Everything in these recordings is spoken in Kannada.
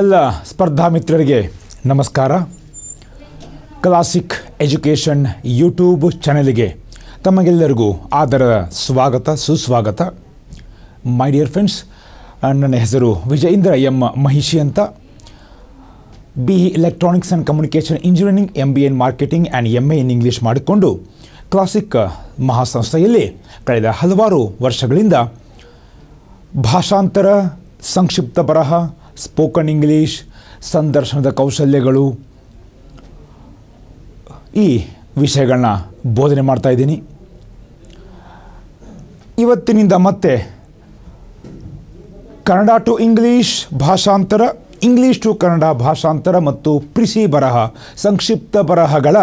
ಎಲ್ಲ ಸ್ಪರ್ಧಾ ಮಿತ್ರರಿಗೆ ನಮಸ್ಕಾರ ಕ್ಲಾಸಿಕ್ ಎಜುಕೇಷನ್ ಯೂಟ್ಯೂಬ್ ಚಾನೆಲ್ಗೆ ತಮಗೆಲ್ಲರಿಗೂ ಆದರ ಸ್ವಾಗತ ಸುಸ್ವಾಗತ ಮೈ ಡಿಯರ್ ಫ್ರೆಂಡ್ಸ್ ನನ್ನ ಹೆಸರು ವಿಜಯೇಂದ್ರ ಎಂ ಮಹಿಷಿ ಅಂತ B E electronics and communication engineering M B in marketing and M A in English ಮಾಡಿಕೊಂಡು ಕ್ಲಾಸಿಕ್ ಮಹಾಸಂಸ್ಥೆಯಲ್ಲಿ ಕಳೆದ ಹಲವಾರು ವರ್ಷಗಳಿಂದ ಭಾಷಾಂತರ ಸಂಕ್ಷಿಪ್ತ ಬರಹ ಸ್ಪೋಕನ್ ಇಂಗ್ಲೀಷ್ ಸಂದರ್ಶನದ ಕೌಶಲ್ಯಗಳು ಈ ವಿಷಯಗಳನ್ನ ಬೋಧನೆ ಮಾಡ್ತಾ ಇದ್ದೀನಿ ಇವತ್ತಿನಿಂದ ಮತ್ತೆ ಕನ್ನಡ ಟು ಇಂಗ್ಲೀಷ್ ಭಾಷಾಂತರ ಇಂಗ್ಲೀಷ್ ಟು ಕನ್ನಡ ಭಾಷಾಂತರ ಮತ್ತು ಪ್ರಿಸಿ ಬರಹ ಸಂಕ್ಷಿಪ್ತ ಬರಹಗಳ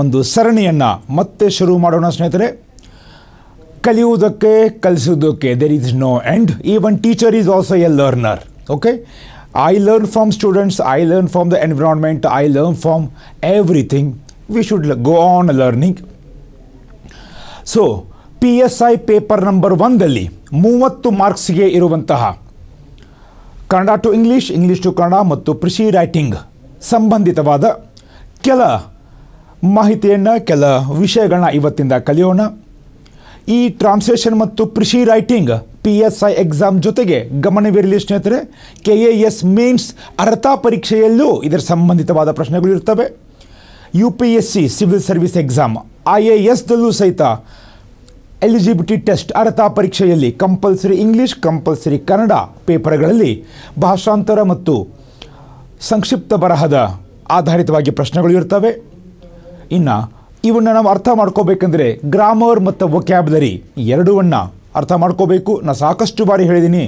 ಒಂದು ಸರಣಿಯನ್ನು ಮತ್ತೆ ಶುರು ಮಾಡೋಣ ಸ್ನೇಹಿತರೆ ಕಲಿಯುವುದಕ್ಕೆ ಕಲಿಸುವುದಕ್ಕೆ there is no end even teacher is also a learner okay I learn from students, I learn from the environment, I learn from everything. We should go on learning. So P S I paper number ಒಂದಲ್ಲಿ ಮೂವತ್ತು ಮಾರ್ಕ್ಸ್ಗೆ ಇರುವಂತಹ Kannada to English English to Kannada ಮತ್ತು ಕೃಷಿ ರೈಟಿಂಗ್ ಸಂಬಂಧಿತವಾದ ಕೆಲ ಮಾಹಿತಿಯನ್ನು ಕೆಲ ವಿಷಯಗಳನ್ನ ಇವತ್ತಿಂದ ಕಲಿಯೋಣ ಈ ಟ್ರಾನ್ಸ್ಲೇಷನ್ ಮತ್ತು ಕೃಷಿ writing P S I exam ಜೊತೆಗೆ ಗಮನವಿರಲಿ ಸ್ನೇಹಿತರೆ ಕೆ ಎ ಎಸ್ ಮೀನ್ಸ್ ಅರ್ಹತಾ ಪರೀಕ್ಷೆಯಲ್ಲೂ ಇದರ ಸಂಬಂಧಿತವಾದ ಪ್ರಶ್ನೆಗಳು ಇರ್ತವೆ U P S C civil service exam I A ಎಸ್ದಲ್ಲೂ ಸಹಿತ ಎಲಿಜಿಬಿಲಿಟಿ ಟೆಸ್ಟ್ ಅರ್ಹತಾ ಪರೀಕ್ಷೆಯಲ್ಲಿ ಕಂಪಲ್ಸರಿ ಇಂಗ್ಲೀಷ್ ಕಂಪಲ್ಸರಿ ಕನ್ನಡ ಪೇಪರ್ಗಳಲ್ಲಿ ಭಾಷಾಂತರ ಮತ್ತು ಸಂಕ್ಷಿಪ್ತ ಬರಹದ ಆಧಾರಿತವಾಗಿ ಪ್ರಶ್ನೆಗಳು ಇರ್ತವೆ ಇನ್ನು ಇವನ್ನು ನಾವು ಅರ್ಥ ಮಾಡ್ಕೋಬೇಕಂದ್ರೆ ಗ್ರಾಮರ್ ಮತ್ತು ವೊಕ್ಯಾಬ್ಲರಿ ಎರಡೂ ಅರ್ಥ ಮಾಡ್ಕೋಬೇಕು ನಾನು ಸಾಕಷ್ಟು ಬಾರಿ ಹೇಳಿದ್ದೀನಿ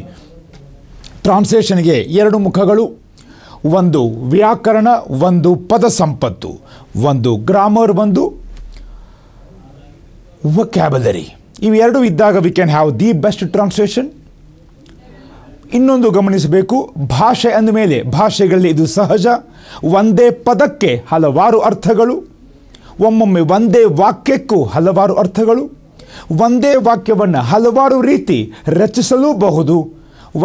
ಟ್ರಾನ್ಸ್ಲೇಷನ್ಗೆ ಎರಡು ಮುಖಗಳು ಒಂದು ವ್ಯಾಕರಣ ಒಂದು ಪದ ಸಂಪತ್ತು ಒಂದು ಗ್ರಾಮರ್ ಒಂದು ವಕ್ಯಾಬಲರಿ ಇವೆರಡು ಇದ್ದಾಗ we can have the best translation ಇನ್ನೊಂದು ಗಮನಿಸಬೇಕು ಭಾಷೆ ಅಂದ ಮೇಲೆ ಭಾಷೆಗಳಲ್ಲಿ ಇದು ಸಹಜ ಒಂದೇ ಪದಕ್ಕೆ ಹಲವಾರು ಅರ್ಥಗಳು ಒಮ್ಮೊಮ್ಮೆ ಒಂದೇ ವಾಕ್ಯಕ್ಕೂ ಹಲವಾರು ಅರ್ಥಗಳು ಒಂದೇ ವಾಕ್ಯವನ್ನು ಹಲವಾರು ರೀತಿ ರಚಿಸಲೂಬಹುದು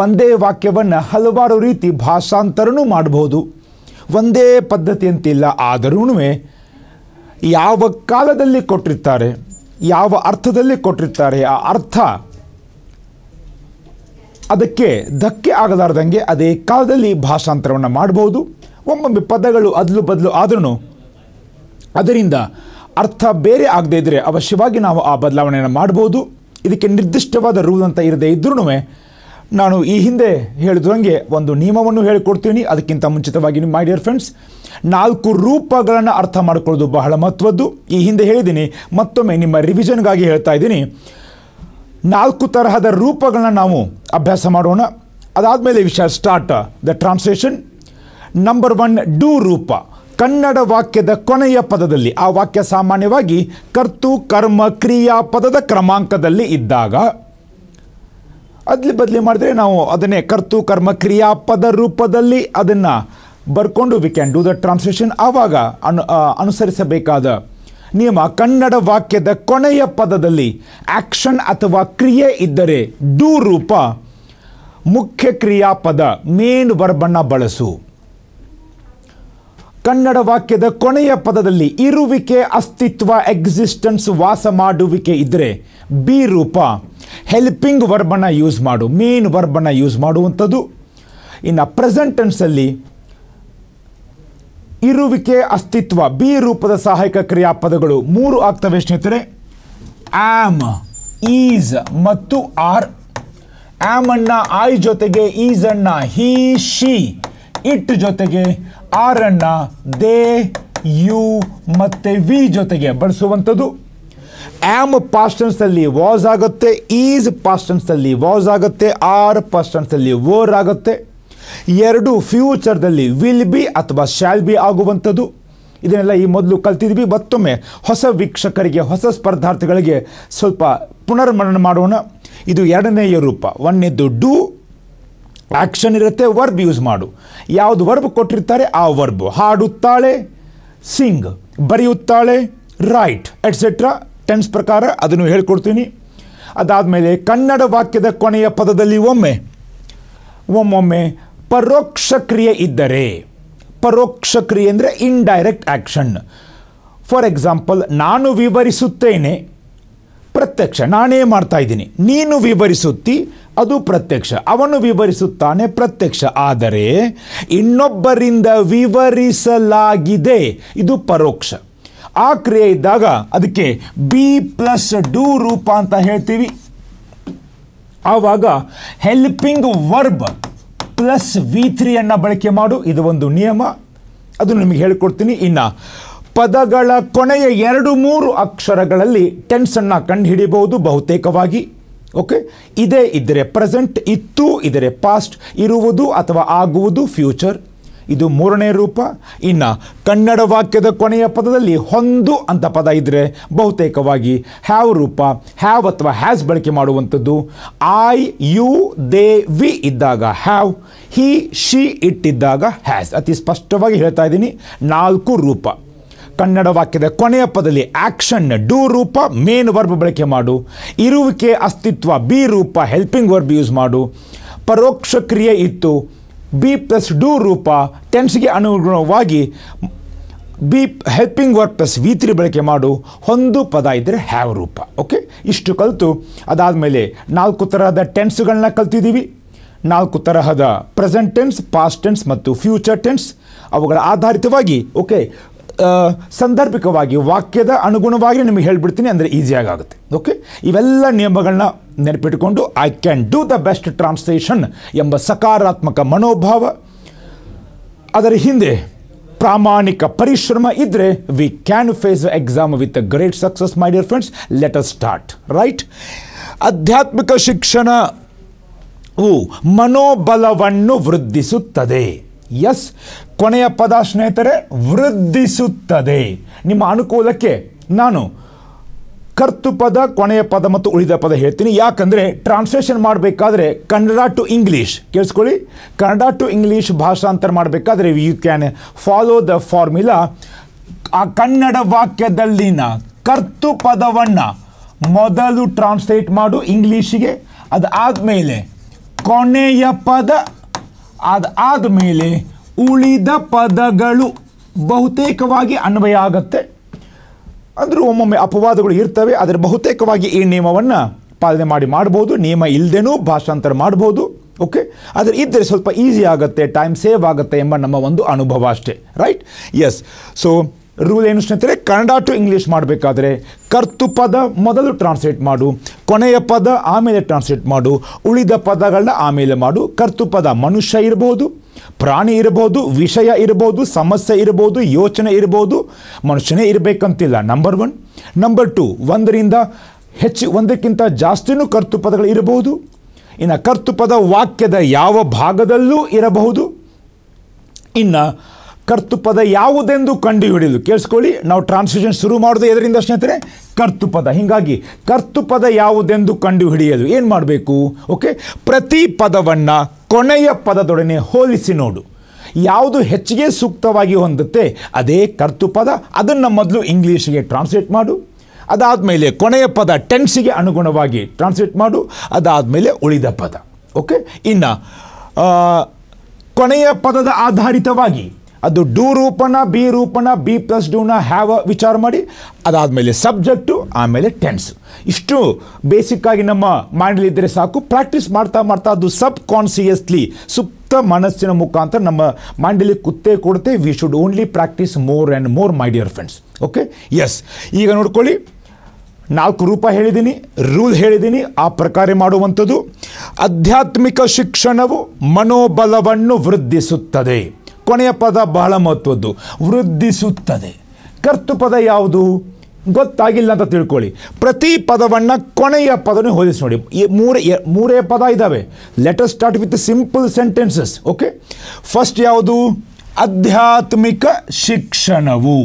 ಒಂದೇ ವಾಕ್ಯವನ್ನು ಹಲವಾರು ರೀತಿ ಭಾಷಾಂತರನೂ ಮಾಡಬಹುದು ಒಂದೇ ಪದ್ಧತಿ ಅಂತಿಲ್ಲ ಆದರೂ ಯಾವ ಕಾಲದಲ್ಲಿ ಕೊಟ್ಟಿರ್ತಾರೆ ಯಾವ ಅರ್ಥದಲ್ಲಿ ಕೊಟ್ಟಿರ್ತಾರೆ ಆ ಅರ್ಥ ಅದಕ್ಕೆ ಧಕ್ಕೆ ಆಗಲಾರ್ದಂಗೆ ಅದೇ ಕಾಲದಲ್ಲಿ ಭಾಷಾಂತರವನ್ನು ಮಾಡಬಹುದು ಒಮ್ಮೊಮ್ಮೆ ಪದಗಳು ಅದಲು ಬದಲು ಆದ್ರೂ ಅದರಿಂದ ಅರ್ಥ ಬೇರೆ ಆಗದೇ ಇದ್ದರೆ ಅವಶ್ಯವಾಗಿ ನಾವು ಆ ಬದಲಾವಣೆಯನ್ನು ಮಾಡ್ಬೋದು ಇದಕ್ಕೆ ನಿರ್ದಿಷ್ಟವಾದ ರೂಲ್ ಅಂತ ಇರದೇ ಇದ್ರೂ ನಾನು ಈ ಹಿಂದೆ ಹೇಳಿದಂಗೆ ಒಂದು ನಿಯಮವನ್ನು ಹೇಳಿಕೊಡ್ತೀನಿ ಅದಕ್ಕಿಂತ ಮುಂಚಿತವಾಗಿ ನಿಮ್ಮ ಮೈ ಡಿಯರ್ ಫ್ರೆಂಡ್ಸ್ ನಾಲ್ಕು ರೂಪಗಳನ್ನು ಅರ್ಥ ಮಾಡಿಕೊಳ್ಳೋದು ಬಹಳ ಮಹತ್ವದ್ದು ಈ ಹಿಂದೆ ಹೇಳಿದ್ದೀನಿ ಮತ್ತೊಮ್ಮೆ ನಿಮ್ಮ ರಿವಿಷನ್ಗಾಗಿ ಹೇಳ್ತಾ ಇದ್ದೀನಿ ನಾಲ್ಕು ತರಹದ ರೂಪಗಳನ್ನ ನಾವು ಅಭ್ಯಾಸ ಮಾಡೋಣ ಅದಾದಮೇಲೆ ವಿಷಯ start the translation number one do ರೂಪ ಕನ್ನಡ ವಾಕ್ಯದ ಕೊನೆಯ ಪದದಲ್ಲಿ ಆ ವಾಕ್ಯ ಸಾಮಾನ್ಯವಾಗಿ ಕರ್ತು ಕರ್ಮ ಕ್ರಿಯಾ ಪದದ ಕ್ರಮಾಂಕದಲ್ಲಿ ಇದ್ದಾಗ ಅದ್ಲಿ ಬದಲಿ ಮಾಡಿದ್ರೆ ನಾವು ಅದನ್ನೇ ಕರ್ತು ಕರ್ಮ ಕ್ರಿಯಾಪದ ರೂಪದಲ್ಲಿ ಅದನ್ನು ಬರ್ಕೊಂಡು we can do the translation ಆವಾಗ ಅನು ಅನುಸರಿಸಬೇಕಾದ ನಿಯಮ ಕನ್ನಡ ವಾಕ್ಯದ ಕೊನೆಯ ಪದದಲ್ಲಿ ಆ್ಯಕ್ಷನ್ ಅಥವಾ ಕ್ರಿಯೆ ಇದ್ದರೆ ಡೂ ರೂಪ ಮುಖ್ಯ ಕ್ರಿಯಾಪದ ಮೇನ್ ವರ್ಬನ್ನು ಬಳಸು ಕನ್ನಡ ವಾಕ್ಯದ ಕೊನೆಯ ಪದದಲ್ಲಿ ಇರುವಿಕೆ ಅಸ್ತಿತ್ವ ಎಕ್ಸಿಸ್ಟೆನ್ಸ್ ವಾಸ ಮಾಡುವಿಕೆ ಇದ್ದರೆ ಬಿ ರೂಪ ಹೆಲ್ಪಿಂಗ್ ವರ್ಬನ ಯೂಸ್ ಮಾಡು ಮೇನ್ ವರ್ಬನ ಯೂಸ್ ಮಾಡುವಂಥದ್ದು ಇನ್ನು ಪ್ರೆಸೆಂಟ್ ಇರುವಿಕೆ ಅಸ್ತಿತ್ವ ಬಿ ರೂಪದ ಸಹಾಯಕ ಕ್ರಿಯಾಪದಗಳು ಮೂರು ಆಗ್ತವೆ ಸ್ನೇಹಿತರೆ ಆಮ್ ಈಸ್ ಮತ್ತು ಆರ್ ಆಮ್ ಅಣ್ಣ ಆಯ್ ಜೊತೆಗೆ ಅಣ್ಣ ಹೀ ಶಿ ಇಟ್ ಜೊತೆಗೆ ಆರ್ ಅನ್ನ ದೇ ಯು ಮತ್ತು ವಿ ಜೊತೆಗೆ ಬಳಸುವಂಥದ್ದು ಆ್ಯಮ್ ಅಲ್ಲಿ ವಾಸ್ ಆಗುತ್ತೆ ಈಸ್ ಅಲ್ಲಿ ವಾಸ್ ಆಗುತ್ತೆ ಆರ್ ಅಲ್ಲಿ ವೋರ್ ಆಗುತ್ತೆ ಎರಡು ಫ್ಯೂಚರ್ದಲ್ಲಿ ವಿಲ್ ಬಿ ಅಥವಾ ಶಾಲ್ ಬಿ ಆಗುವಂಥದ್ದು ಇದನ್ನೆಲ್ಲ ಈ ಮೊದಲು ಕಲ್ತಿದ್ವಿ ಮತ್ತೊಮ್ಮೆ ಹೊಸ ವೀಕ್ಷಕರಿಗೆ ಹೊಸ ಸ್ಪರ್ಧಾರ್ಥಿಗಳಿಗೆ ಸ್ವಲ್ಪ ಪುನರ್ಮನನ ಮಾಡೋಣ ಇದು ಎರಡನೆಯ ರೂಪ ಒನ್ನೆದ್ದು ಡೂ ಆ್ಯಕ್ಷನ್ ಇರುತ್ತೆ ವರ್ಬ್ ಯೂಸ್ ಮಾಡು ಯಾವುದು ವರ್ಬ್ ಕೊಟ್ಟಿರ್ತಾರೆ ಆ ವರ್ಬ್ ಹಾಡುತ್ತಾಳೆ ಸಿಂಗ್ ಬರೆಯುತ್ತಾಳೆ ರೈಟ್ ಎಟ್ಸೆಟ್ರಾ ಟೆನ್ಸ್ ಪ್ರಕಾರ ಅದನ್ನು ಹೇಳ್ಕೊಡ್ತೀನಿ ಅದಾದಮೇಲೆ ಕನ್ನಡ ವಾಕ್ಯದ ಕೊನೆಯ ಪದದಲ್ಲಿ ಒಮ್ಮೆ ಒಮ್ಮೊಮ್ಮೆ ಪರೋಕ್ಷ ಕ್ರಿಯೆ ಇದ್ದರೆ ಪರೋಕ್ಷ ಕ್ರಿಯೆ ಅಂದರೆ ಇನ್ಡೈರೆಕ್ಟ್ ಆ್ಯಕ್ಷನ್ ಫಾರ್ ಎಕ್ಸಾಂಪಲ್ ನಾನು ವಿವರಿಸುತ್ತೇನೆ ಪ್ರತ್ಯಕ್ಷ ನಾನೇ ಮಾಡ್ತಾ ಇದ್ದೀನಿ ನೀನು ವಿವರಿಸುತ್ತಿ ಅದು ಪ್ರತ್ಯಕ್ಷ ಅವನು ವಿವರಿಸುತ್ತಾನೆ ಪ್ರತ್ಯಕ್ಷ ಆದರೆ ಇನ್ನೊಬ್ಬರಿಂದ ವಿವರಿಸಲಾಗಿದೆ ಇದು ಪರೋಕ್ಷ ಆ ಕ್ರಿಯೆ ಇದ್ದಾಗ ಅದಕ್ಕೆ ಬಿ ಪ್ಲಸ್ ಡೂ ರೂಪ ಅಂತ ಹೇಳ್ತೀವಿ ಆವಾಗ ಹೆಲ್ಪಿಂಗ್ ವರ್ಬ್ ಪ್ಲಸ್ ವಿ ತ್ರೀಯನ್ನು ಬಳಕೆ ಮಾಡು ಇದು ಒಂದು ನಿಯಮ ಅದು ನಿಮಗೆ ಹೇಳ್ಕೊಡ್ತೀನಿ ಇನ್ನು ಪದಗಳ ಕೊನೆಯ ಎರಡು ಮೂರು ಅಕ್ಷರಗಳಲ್ಲಿ ಟೆನ್ಸನ್ನು ಕಂಡುಹಿಡಿಯಬಹುದು ಬಹುತೇಕವಾಗಿ ಓಕೆ ಇದೇ ಇದ್ದರೆ ಪ್ರೆಸೆಂಟ್ ಇತ್ತು ಇದರೆ ಪಾಸ್ಟ್ ಇರುವುದು ಅಥವಾ ಆಗುವುದು ಫ್ಯೂಚರ್ ಇದು ಮೂರನೇ ರೂಪ ಇನ್ನು ಕನ್ನಡ ವಾಕ್ಯದ ಕೊನೆಯ ಪದದಲ್ಲಿ ಹೊಂದು ಅಂತ ಪದ ಇದ್ದರೆ ಬಹುತೇಕವಾಗಿ ಹ್ಯಾವ್ ರೂಪ ಹ್ಯಾವ್ ಅಥವಾ ಹ್ಯಾಸ್ ಬಳಕೆ ಮಾಡುವಂಥದ್ದು ಐ ಯು ದೇ ವಿ ಇದ್ದಾಗ ಹ್ಯಾವ್ ಹಿ ಶಿ ಇಟ್ಟಿದ್ದಾಗ ಹ್ಯಾಸ್ ಅತಿ ಸ್ಪಷ್ಟವಾಗಿ ಹೇಳ್ತಾ ಇದ್ದೀನಿ ನಾಲ್ಕು ರೂಪ ಕನ್ನಡ ವಾಕ್ಯದ ಕೊನೆಯ ಪದದಲ್ಲಿ ಆಕ್ಷನ್ ಡೂ ರೂಪ ಮೇನ್ ವರ್ಬ್ ಬಳಕೆ ಮಾಡು ಇರುವಿಕೆ ಅಸ್ತಿತ್ವ ಬಿ ರೂಪ ಹೆಲ್ಪಿಂಗ್ ವರ್ಬ್ ಯೂಸ್ ಮಾಡು ಪರೋಕ್ಷ ಕ್ರಿಯೆ ಇತ್ತು ಬಿ ಪ್ಲಸ್ ಡೂ ರೂಪ ಟೆನ್ಸ್ಗೆ ಅನುಗುಣವಾಗಿ be helping work plus V three ಬಳಕೆ ಮಾಡು ಒಂದು ಪದ ಇದ್ದರೆ ಹ್ಯಾವ್ ರೂಪ ಓಕೆ ಇಷ್ಟು ಕಲಿತು ಅದಾದಮೇಲೆ ನಾಲ್ಕು ತರಹದ ಟೆನ್ಸ್ಗಳನ್ನ ಕಲ್ತಿದ್ದೀವಿ ನಾಲ್ಕು ತರಹದ ಪ್ರೆಸೆಂಟ್ ಟೆನ್ಸ್ ಪಾಸ್ಟ್ ಟೆನ್ಸ್ ಮತ್ತು ಫ್ಯೂಚರ್ ಟೆನ್ಸ್ ಅವುಗಳ ಆಧಾರಿತವಾಗಿ ಓಕೆ ಸಂದರ್ಭಿಕವಾಗಿ ವಾಕ್ಯದ ಅನುಗುಣವಾಗಿ ನಿಮಗೆ ಹೇಳ್ಬಿಡ್ತೀನಿ ಅಂದರೆ ಈಸಿಯಾಗಿ ಆಗುತ್ತೆ ಓಕೆ ಇವೆಲ್ಲ ನಿಯಮಗಳನ್ನ ನೆನಪಿಟ್ಟುಕೊಂಡು I can do the best translation ಎಂಬ ಸಕಾರಾತ್ಮಕ ಮನೋಭಾವ ಅದರ ಹಿಂದೆ ಪ್ರಾಮಾಣಿಕ ಪರಿಶ್ರಮ ಇದ್ದರೆ we can face exam with a great success my dear friends let us start right ಆಧ್ಯಾತ್ಮಿಕ ಶಿಕ್ಷಣವು ಮನೋಬಲವನ್ನು ವೃದ್ಧಿಸುತ್ತದೆ ಎಸ್ ಕೊನೆಯ ಪದ ಸ್ನೇಹಿತರೆ ವೃದ್ಧಿಸುತ್ತದೆ ನಿಮ್ಮ ಅನುಕೂಲಕ್ಕೆ ನಾನು ಕರ್ತು ಪದ ಕೊನೆಯ ಪದ ಮತ್ತು ಉಳಿದ ಪದ ಹೇಳ್ತೀನಿ ಯಾಕಂದರೆ ಟ್ರಾನ್ಸ್ಲೇಷನ್ ಮಾಡಬೇಕಾದ್ರೆ ಕನ್ನಡ ಟು ಇಂಗ್ಲೀಷ್ ಕೇಳಿಸ್ಕೊಳ್ಳಿ ಕನ್ನಡ ಟು ಇಂಗ್ಲೀಷ್ ಭಾಷಾಂತರ ಮಾಡಬೇಕಾದ್ರೆ you can follow the formula ಆ ಕನ್ನಡ ವಾಕ್ಯದಲ್ಲಿನ ಕರ್ತು ಪದವನ್ನು ಮೊದಲು ಟ್ರಾನ್ಸ್ಲೇಟ್ ಮಾಡು ಇಂಗ್ಲೀಷಿಗೆ ಅದಾದಮೇಲೆ ಕೊನೆಯ ಪದ ಅದಾದಮೇಲೆ ಉಳಿದ ಪದಗಳು ಬಹುತೇಕವಾಗಿ ಅನ್ವಯ ಆಗತ್ತೆ ಅಂದರೂ ಒಮ್ಮೊಮ್ಮೆ ಅಪವಾದಗಳು ಇರ್ತವೆ ಆದರೆ ಬಹುತೇಕವಾಗಿ ಈ ನಿಯಮವನ್ನು ಪಾಲನೆ ಮಾಡಿ ಮಾಡ್ಬೋದು ನಿಯಮ ಇಲ್ಲದೇನೂ ಭಾಷಾಂತರ ಮಾಡ್ಬೋದು ಓಕೆ ಆದರೆ ಇದ್ದರೆ ಸ್ವಲ್ಪ ಈಸಿ ಆಗುತ್ತೆ ಟೈಮ್ ಸೇವ್ ಆಗುತ್ತೆ ಎಂಬ ನಮ್ಮ ಒಂದು ಅನುಭವ ಅಷ್ಟೇ ರೈಟ್ ಎಸ್ ಸೊ ರೂಲ್ ಏನು ಸ್ನೇಹಿತರೆ ಕನ್ನಡ ಟು ಇಂಗ್ಲೀಷ್ ಮಾಡಬೇಕಾದ್ರೆ ಕರ್ತು ಪದ ಮೊದಲು ಟ್ರಾನ್ಸ್ಲೇಟ್ ಮಾಡು ಕೊನೆಯ ಪದ ಆಮೇಲೆ ಟ್ರಾನ್ಸ್ಲೇಟ್ ಮಾಡು ಉಳಿದ ಪದಗಳನ್ನ ಆಮೇಲೆ ಮಾಡು ಕರ್ತು ಪದ ಮನುಷ್ಯ ಇರ್ಬೋದು ಪ್ರಾಣಿ ಇರ್ಬೋದು ವಿಷಯ ಇರ್ಬೋದು ಸಮಸ್ಯೆ ಇರ್ಬೋದು ಯೋಚನೆ ಇರ್ಬೋದು ಮನುಷ್ಯನೇ ಇರಬೇಕಂತಿಲ್ಲ ನಂಬರ್ ಒನ್ ನಂಬರ್ ಟು ಒಂದರಿಂದ ಹೆಚ್ಚು ಒಂದಕ್ಕಿಂತ ಜಾಸ್ತಿನೂ ಪದಗಳು ಇರಬಹುದು ಇನ್ನು ಕರ್ತುಪದ ವಾಕ್ಯದ ಯಾವ ಭಾಗದಲ್ಲೂ ಇರಬಹುದು ಇನ್ನು ಕರ್ತುಪದ ಯಾವುದೆಂದು ಕಂಡುಹಿಡಿಯಲು ಕೇಳಿಸ್ಕೊಳ್ಳಿ ನಾವು ಟ್ರಾನ್ಸ್ಲೇಷನ್ ಶುರು ಮಾಡೋದು ಎದರಿಂದ ಸ್ನೇಹಿತರೆ ಕರ್ತುಪದ ಹೀಗಾಗಿ ಪದ ಯಾವುದೆಂದು ಹಿಡಿಯಲು ಏನು ಮಾಡಬೇಕು ಓಕೆ ಪ್ರತಿ ಪದವನ್ನು ಕೊನೆಯ ಪದದೊಡನೆ ಹೋಲಿಸಿ ನೋಡು ಯಾವುದು ಹೆಚ್ಚಿಗೆ ಸೂಕ್ತವಾಗಿ ಹೊಂದುತ್ತೆ ಅದೇ ಕರ್ತು ಪದ ಅದನ್ನು ಮೊದಲು ಇಂಗ್ಲೀಷಿಗೆ ಟ್ರಾನ್ಸ್ಲೇಟ್ ಮಾಡು ಅದಾದಮೇಲೆ ಕೊನೆಯ ಪದ ಟೆನ್ಸಿಗೆ ಅನುಗುಣವಾಗಿ ಟ್ರಾನ್ಸ್ಲೇಟ್ ಮಾಡು ಅದಾದಮೇಲೆ ಉಳಿದ ಪದ ಓಕೆ ಇನ್ನು ಕೊನೆಯ ಪದದ ಆಧಾರಿತವಾಗಿ ಅದು ಡೂ ರೂಪಣ ಬಿ ರೂಪಣ ಬಿ ಪ್ಲಸ್ ಡೂನ ಹ್ಯಾವ್ ವಿಚಾರ ಮಾಡಿ ಅದಾದಮೇಲೆ ಸಬ್ಜೆಕ್ಟು ಆಮೇಲೆ ಟೆನ್ಸ್ ಇಷ್ಟು ಬೇಸಿಕ್ಕಾಗಿ ನಮ್ಮ ಮಾಡಲಿದ್ದರೆ ಸಾಕು ಪ್ರಾಕ್ಟೀಸ್ ಮಾಡ್ತಾ ಮಾಡ್ತಾ ಅದು ಸಬ್ ಕಾನ್ಸಿಯಸ್ಲಿ ಸುಪ್ತ ಮನಸ್ಸಿನ ಮುಖಾಂತರ ನಮ್ಮ ಮೈಂಡಲ್ಲಿ ಕುತ್ತೇ ಕೊಡುತ್ತೆ we should only practice more and more my dear friends okay yes ಈಗ ನೋಡ್ಕೊಳ್ಳಿ ನಾಲ್ಕು ರೂಪ ಹೇಳಿದ್ದೀನಿ ರೂಲ್ ಹೇಳಿದ್ದೀನಿ ಆ ಪ್ರಕಾರ ಮಾಡುವಂಥದ್ದು ಆಧ್ಯಾತ್ಮಿಕ ಶಿಕ್ಷಣವು ಮನೋಬಲವನ್ನು ವೃದ್ಧಿಸುತ್ತದೆ ಕೊನೆಯ ಪದ ಬಹಳ ಮಹತ್ವದ್ದು ವೃದ್ಧಿಸುತ್ತದೆ ಕರ್ತು ಪದ ಯಾವುದು ಗೊತ್ತಾಗಿಲ್ಲ ಅಂತ ತಿಳ್ಕೊಳ್ಳಿ ಪ್ರತಿ ಪದವನ್ನು ಕೊನೆಯ ಪದನೂ ಹೋಲಿಸಿ ನೋಡಿ ಮೂರೇ ಮೂರೇ ಪದ ಇದ್ದಾವೆ letter start with simple sentences okay first ಯಾವುದು ಆಧ್ಯಾತ್ಮಿಕ ಶಿಕ್ಷಣವು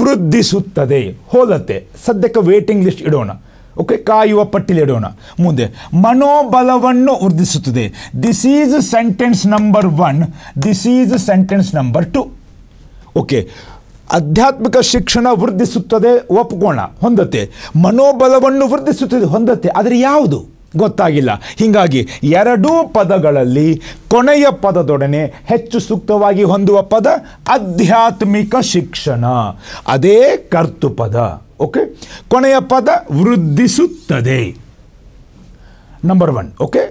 ವೃದ್ಧಿಸುತ್ತದೆ ಹೋಲತ್ತೆ ಸದ್ಯಕ್ಕೆ ವೇಟಿಂಗ್ ಲಿಸ್ಟ್ ಇಡೋಣ ಓಕೆ ಕಾಯುವ ಪಟ್ಟಿಲಿಡೋಣ ಮುಂದೆ ಮನೋಬಲವನ್ನು ವೃದ್ಧಿಸುತ್ತದೆ this is sentence number one this is sentence number two okay ಆಧ್ಯಾತ್ಮಿಕ ಶಿಕ್ಷಣ ವೃದ್ಧಿಸುತ್ತದೆ ಒಪ್ಕೋಣ ಹೊಂದತ್ತೆ ಮನೋಬಲವನ್ನು ವೃದ್ಧಿಸುತ್ತದೆ ಹೊಂದತ್ತೆ ಆದರೆ ಯಾವುದು ಗೊತ್ತಾಗಿಲ್ಲ ಹೀಗಾಗಿ ಎರಡೂ ಪದಗಳಲ್ಲಿ ಕೊನೆಯ ಪದದೊಡನೆ ಹೆಚ್ಚು ಸೂಕ್ತವಾಗಿ ಹೊಂದುವ ಪದ ಆಧ್ಯಾತ್ಮಿಕ ಶಿಕ್ಷಣ ಅದೇ ಪದ ಓಕೆ ಕೊನೆಯ ಪದ ವೃದ್ಧಿಸುತ್ತದೆ ನಂಬರ್ ಒನ್ ಓಕೆ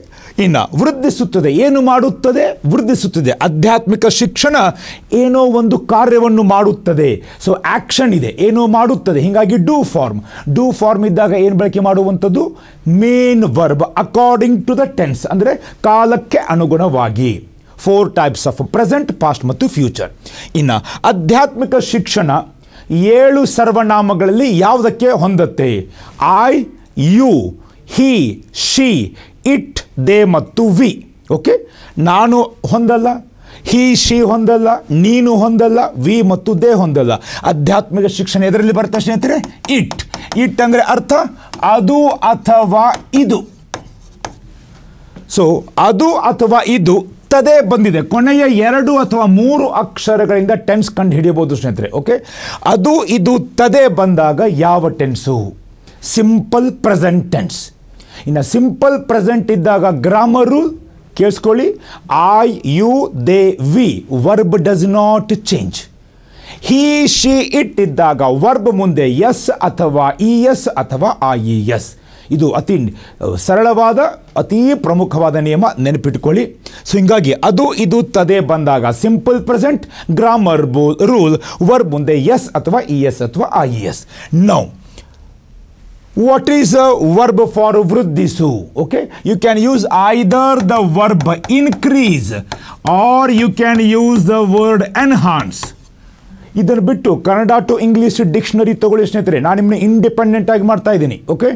ಇನ್ನು ವೃದ್ಧಿಸುತ್ತದೆ ಏನು ಮಾಡುತ್ತದೆ ವೃದ್ಧಿಸುತ್ತದೆ ಆಧ್ಯಾತ್ಮಿಕ ಶಿಕ್ಷಣ ಏನೋ ಒಂದು ಕಾರ್ಯವನ್ನು ಮಾಡುತ್ತದೆ ಸೊ ಆ್ಯಕ್ಷನ್ ಇದೆ ಏನೋ ಮಾಡುತ್ತದೆ ಹೀಗಾಗಿ ಡೂ ಫಾರ್ಮ್ ಡೂ ಫಾರ್ಮ್ ಇದ್ದಾಗ ಏನು ಬಳಕೆ ಮಾಡುವಂಥದ್ದು main verb according to the tense ಅಂದರೆ ಕಾಲಕ್ಕೆ ಅನುಗುಣವಾಗಿ four types of present past ಮತ್ತು ಫ್ಯೂಚರ್ ಇನ್ನು ಆಧ್ಯಾತ್ಮಿಕ ಶಿಕ್ಷಣ ಏಳು ಸರ್ವನಾಮಗಳಲ್ಲಿ ಯಾವುದಕ್ಕೆ ಹೊಂದತ್ತೆ I you he she it they ಮತ್ತು ವಿ ಓಕೆ ನಾನು ಹೊಂದಲ್ಲ ಹಿ ಶಿ ಹೊಂದಲ್ಲ ನೀನು ಹೊಂದಲ್ಲ ವಿ ಮತ್ತು ದೇ ಹೊಂದಲ್ಲ ಆಧ್ಯಾತ್ಮಿಕ ಶಿಕ್ಷಣ ಎದರಲ್ಲಿ ಬರ್ತಾ ಸ್ನೇಹಿತರೆ ಇಟ್ ಇಟ್ ಅಂದರೆ ಅರ್ಥ ಅದು ಅಥವಾ ಇದು ಸೊ ಅದು ಅಥವಾ ಇದು ತದೇ ಬಂದಿದೆ ಕೊನೆಯ ಎರಡು ಅಥವಾ ಮೂರು ಅಕ್ಷರಗಳಿಂದ ಟೆನ್ಸ್ ಕಂಡು ಹಿಡಿಯಬಹುದು ಸ್ನೇಹಿತರೆ ಓಕೆ ಅದು ಇದು ತದೇ ಬಂದಾಗ ಯಾವ ಟೆನ್ಸು ಸಿಂಪಲ್ ಪ್ರೆಸೆಂಟ್ ಟೆನ್ಸ್ ಇನ್ನು ಸಿಂಪಲ್ ಪ್ರೆಸೆಂಟ್ ಇದ್ದಾಗ ಗ್ರಾಮರು ಕೇಳಿಸ್ಕೊಳ್ಳಿ I you they we verb does not change he she it ಇದ್ದಾಗ ವರ್ಬ್ ಮುಂದೆ ಎಸ್ ಅಥವಾ ಇ e, ಎಸ್ ಅಥವಾ ಐ ಇ ಎಸ್ ಇದು ಅತಿ ಸರಳವಾದ ಅತೀ ಪ್ರಮುಖವಾದ ನಿಯಮ ನೆನಪಿಟ್ಕೊಳ್ಳಿ ಸೊ ಹಿಂಗಾಗಿ ಅದು ಇದು ತದೆ ಬಂದಾಗ ಸಿಂಪಲ್ ಪ್ರೆಸೆಂಟ್ ಗ್ರಾಮರ್ ಬೂ ರೂಲ್ ವರ್ ಮುಂದೆ ಎಸ್ ಅಥವಾ ಇ ಎಸ್ ಅಥವಾ I E S now what is a verb for ವೃದ್ಧಿಸು okay you can use either the verb increase or you can use the word enhance ಇದನ್ನು ಬಿಟ್ಟು ಕನ್ನಡ ಟು ಇಂಗ್ಲೀಷ್ ಡಿಕ್ಷನರಿ ತಗೊಳ್ಳಿ ಸ್ನೇಹಿತರೆ ನಾನು ನಿಮ್ಮನ್ನ ಇಂಡಿಪೆಂಡೆಂಟ್ ಆಗಿ ಮಾಡ್ತಾ ಇದ್ದೀನಿ ಓಕೆ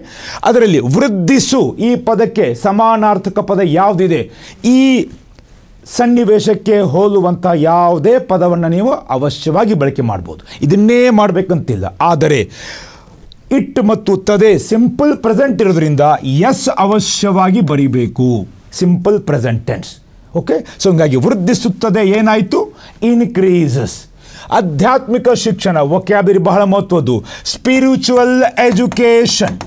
ಅದರಲ್ಲಿ ವೃದ್ಧಿಸು ಈ ಪದಕ್ಕೆ ಸಮಾನಾರ್ಥಕ ಪದ ಯಾವುದಿದೆ ಈ ಸನ್ನಿವೇಶಕ್ಕೆ ಹೋಲುವಂಥ ಯಾವುದೇ ಪದವನ್ನು ನೀವು ಅವಶ್ಯವಾಗಿ ಬಳಕೆ ಮಾಡ್ಬೋದು ಇದನ್ನೇ ಮಾಡಬೇಕಂತಿಲ್ಲ ಆದರೆ ಇಟ್ ಮತ್ತು ತದೆ ಸಿಂಪಲ್ ಪ್ರೆಸೆಂಟ್ ಇರೋದ್ರಿಂದ ಎಸ್ ಅವಶ್ಯವಾಗಿ ಬರೀಬೇಕು ಸಿಂಪಲ್ ಪ್ರೆಸೆಂಟೆನ್ಸ್ ಓಕೆ ಸೊ ಹಂಗಾಗಿ ವೃದ್ಧಿಸುತ್ತದೆ ಏನಾಯಿತು ಇನ್ಕ್ರೀಸಸ್ ಆಧ್ಯಾತ್ಮಿಕ ಶಿಕ್ಷಣ ಒಕ್ಯಾಬಿರಿ ಬಹಳ ಮಹತ್ವದ್ದು ಸ್ಪಿರಿಚುವಲ್ ಎಜುಕೇಷನ್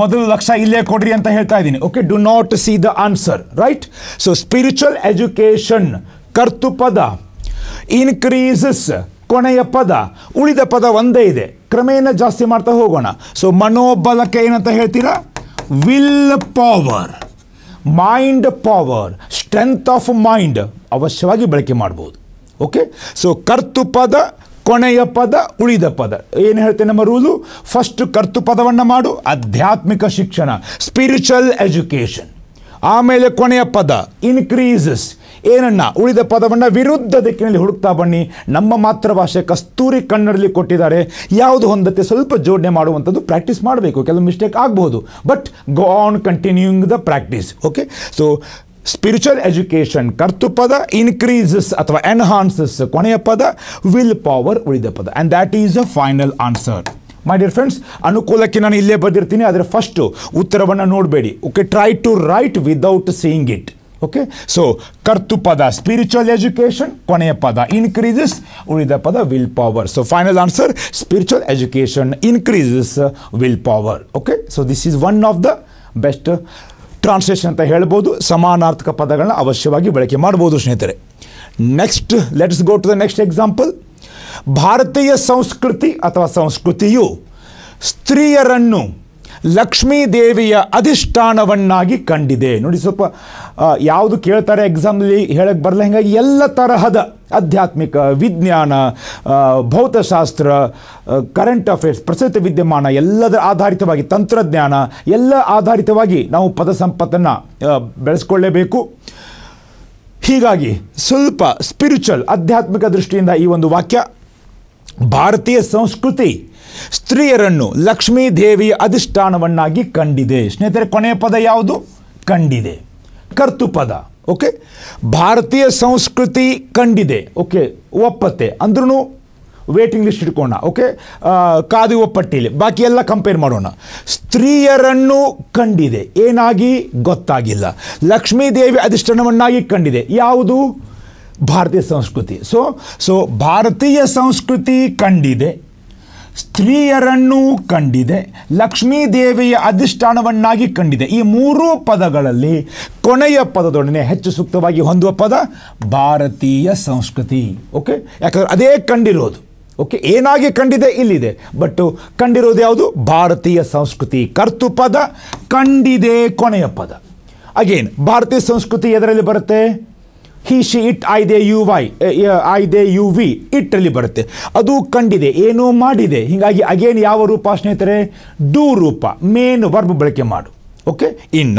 ಮೊದಲು ಲಕ್ಷ ಇಲ್ಲೇ ಕೊಡ್ರಿ ಅಂತ ಹೇಳ್ತಾ ಇದ್ದೀನಿ okay do not see the answer right so spiritual education ಕರ್ತು ಪದ ಇನ್ಕ್ರೀಸಸ್ ಕೊನೆಯ ಪದ ಉಳಿದ ಪದ ಒಂದೇ ಇದೆ ಕ್ರಮೇಣ ಜಾಸ್ತಿ ಮಾಡ್ತಾ ಹೋಗೋಣ ಸೊ ಮನೋಬಲಕ್ಕೆ ಏನಂತ ಹೇಳ್ತೀರಾ will power mind power strength of mind ಅವಶ್ಯವಾಗಿ ಬಳಕೆ ಮಾಡ್ಬೋದು ಓಕೆ ಸೊ ಕರ್ತು ಪದ ಕೊನೆಯ ಪದ ಉಳಿದ ಪದ ಏನು ಹೇಳ್ತೇನೆ ನಮ್ಮ ರೂಲು ಫಸ್ಟ್ ಕರ್ತು ಪದವನ್ನು ಮಾಡು ಆಧ್ಯಾತ್ಮಿಕ ಶಿಕ್ಷಣ ಸ್ಪಿರಿಚುವಲ್ ಎಜುಕೇಷನ್ ಆಮೇಲೆ ಕೊನೆಯ ಪದ ಇನ್ಕ್ರೀಸಸ್ ಏನನ್ನ ಉಳಿದ ಪದವನ್ನು ವಿರುದ್ಧ ದಿಕ್ಕಿನಲ್ಲಿ ಹುಡುಕ್ತಾ ಬನ್ನಿ ನಮ್ಮ ಮಾತೃಭಾಷೆ ಕಸ್ತೂರಿ ಕನ್ನಡಲ್ಲಿ ಕೊಟ್ಟಿದ್ದಾರೆ ಯಾವುದು ಹೊಂದತ್ತೆ ಸ್ವಲ್ಪ ಜೋಡಣೆ ಮಾಡುವಂಥದ್ದು ಪ್ರಾಕ್ಟೀಸ್ ಮಾಡಬೇಕು ಕೆಲವು ಮಿಸ್ಟೇಕ್ ಆಗ್ಬೋದು but go on continuing the practice okay so spiritual education ಕರ್ತುಪದ ಇನ್ಕ್ರೀಸಸ್ ಅಥವಾ ಎನ್ಹಾನ್ಸಸ್ ಕೊನೆಯ ಪದ ವಿಲ್ ಪವರ್ ಉಳಿದ ಪದ and that is a final answer my dear friends ಅನುಕೂಲಕ್ಕೆ ನಾನು ಇಲ್ಲೇ ಬರೆದಿರ್ತೀನಿ ಆದರೆ ಫಸ್ಟು ಉತ್ತರವನ್ನು ನೋಡಬೇಡಿ ಓಕೆ try to write without seeing it okay so ಕರ್ತುಪದ ಸ್ಪಿರಿಚುವಲ್ ಎಜುಕೇಷನ್ ಕೊನೆಯ ಪದ ಇನ್ಕ್ರೀಸಸ್ ಉಳಿದ ಪದ will power so final answer spiritual education increases will power okay so this is one of the best translation ಅಂತ ಹೇಳ್ಬೋದು ಸಮಾನಾರ್ಥಕ ಪದಗಳನ್ನ ಅವಶ್ಯವಾಗಿ ಬಳಕೆ ಮಾಡ್ಬೋದು ಸ್ನೇಹಿತರೆ next let's go to the next example ಭಾರತೀಯ ಸಂಸ್ಕೃತಿ ಅಥವಾ ಸಂಸ್ಕೃತಿಯು ಸ್ತ್ರೀಯರನ್ನು ಲಕ್ಷ್ಮೀ ದೇವಿಯ ಅಧಿಷ್ಠಾನವನ್ನಾಗಿ ಕಂಡಿದೆ ನೋಡಿ ಸ್ವಲ್ಪ ಯಾವುದು ಕೇಳ್ತಾರೆ ಎಕ್ಸಾಮಲ್ಲಿ ಹೇಳಕ್ಕೆ ಬರಲ್ಲ ಹಿಂಗೆ ಎಲ್ಲ ತರಹದ ಆಧ್ಯಾತ್ಮಿಕ ವಿಜ್ಞಾನ ಭೌತಶಾಸ್ತ್ರ ಕರೆಂಟ್ ಅಫೇರ್ಸ್ ಪ್ರಸ್ತುತ ವಿದ್ಯಮಾನ ಎಲ್ಲದರ ಆಧಾರಿತವಾಗಿ ತಂತ್ರಜ್ಞಾನ ಎಲ್ಲ ಆಧಾರಿತವಾಗಿ ನಾವು ಪದ ಸಂಪತ್ತನ್ನು ಬೆಳೆಸ್ಕೊಳ್ಳೇಬೇಕು ಹೀಗಾಗಿ ಸ್ವಲ್ಪ ಸ್ಪಿರಿಚುವಲ್ ಆಧ್ಯಾತ್ಮಿಕ ದೃಷ್ಟಿಯಿಂದ ಈ ಒಂದು ವಾಕ್ಯ ಭಾರತೀಯ ಸಂಸ್ಕೃತಿ ಸ್ತ್ರೀಯರನ್ನು ಲಕ್ಷ್ಮೀ ದೇವಿಯ ಅಧಿಷ್ಠಾನವನ್ನಾಗಿ ಕಂಡಿದೆ ಸ್ನೇಹಿತರೆ ಕೊನೆಯ ಪದ ಯಾವುದು ಕಂಡಿದೆ ಕರ್ತುಪದ ಓಕೆ ಭಾರತೀಯ ಸಂಸ್ಕೃತಿ ಕಂಡಿದೆ ಓಕೆ ಒಪ್ಪತ್ತೆ ಅಂದ್ರೂ ವೇಟಿಂಗ್ ಲಿಸ್ಟ್ ಇಟ್ಕೋಣ ಓಕೆ ಕಾದಿ ಒಪ್ಪಟ್ಟಿಲಿ ಬಾಕಿ ಎಲ್ಲ ಕಂಪೇರ್ ಮಾಡೋಣ ಸ್ತ್ರೀಯರನ್ನು ಕಂಡಿದೆ ಏನಾಗಿ ಗೊತ್ತಾಗಿಲ್ಲ ಲಕ್ಷ್ಮೀದೇವಿ ಅಧಿಷ್ಠಾನವನ್ನಾಗಿ ಕಂಡಿದೆ ಯಾವುದು ಭಾರತೀಯ ಸಂಸ್ಕೃತಿ ಸೊ ಸೊ ಭಾರತೀಯ ಸಂಸ್ಕೃತಿ ಕಂಡಿದೆ ಸ್ತ್ರೀಯರನ್ನು ಕಂಡಿದೆ ಲಕ್ಷ್ಮೀದೇವಿಯ ಅಧಿಷ್ಠಾನವನ್ನಾಗಿ ಕಂಡಿದೆ ಈ ಮೂರೂ ಪದಗಳಲ್ಲಿ ಕೊನೆಯ ಪದದೊಡನೆ ಹೆಚ್ಚು ಸೂಕ್ತವಾಗಿ ಹೊಂದುವ ಪದ ಭಾರತೀಯ ಸಂಸ್ಕೃತಿ ಓಕೆ ಯಾಕಂದರೆ ಅದೇ ಕಂಡಿರೋದು ಓಕೆ ಏನಾಗಿ ಕಂಡಿದೆ ಇಲ್ಲಿದೆ ಬಟ್ಟು ಕಂಡಿರೋದು ಯಾವುದು ಭಾರತೀಯ ಸಂಸ್ಕೃತಿ ಕರ್ತು ಪದ ಕಂಡಿದೆ ಕೊನೆಯ ಪದ ಅಗೇನ್ ಭಾರತೀಯ ಸಂಸ್ಕೃತಿ ಎದರಲ್ಲಿ ಬರುತ್ತೆ he she it ಆಯ್ದೆ you we ಆಯ್ದೆ ಯು ವಿ ಇಟ್ಟಲ್ಲಿ ಬರುತ್ತೆ ಅದು ಕಂಡಿದೆ ಏನು ಮಾಡಿದೆ ಹೀಗಾಗಿ ಅಗೇನ್ ಯಾವ ರೂಪ ಸ್ನೇಹಿತರೆ ಡೂ ರೂಪ ಮೇನ್ ವರ್ಬ್ ಬಳಕೆ ಮಾಡು ಓಕೆ ಇನ್ನ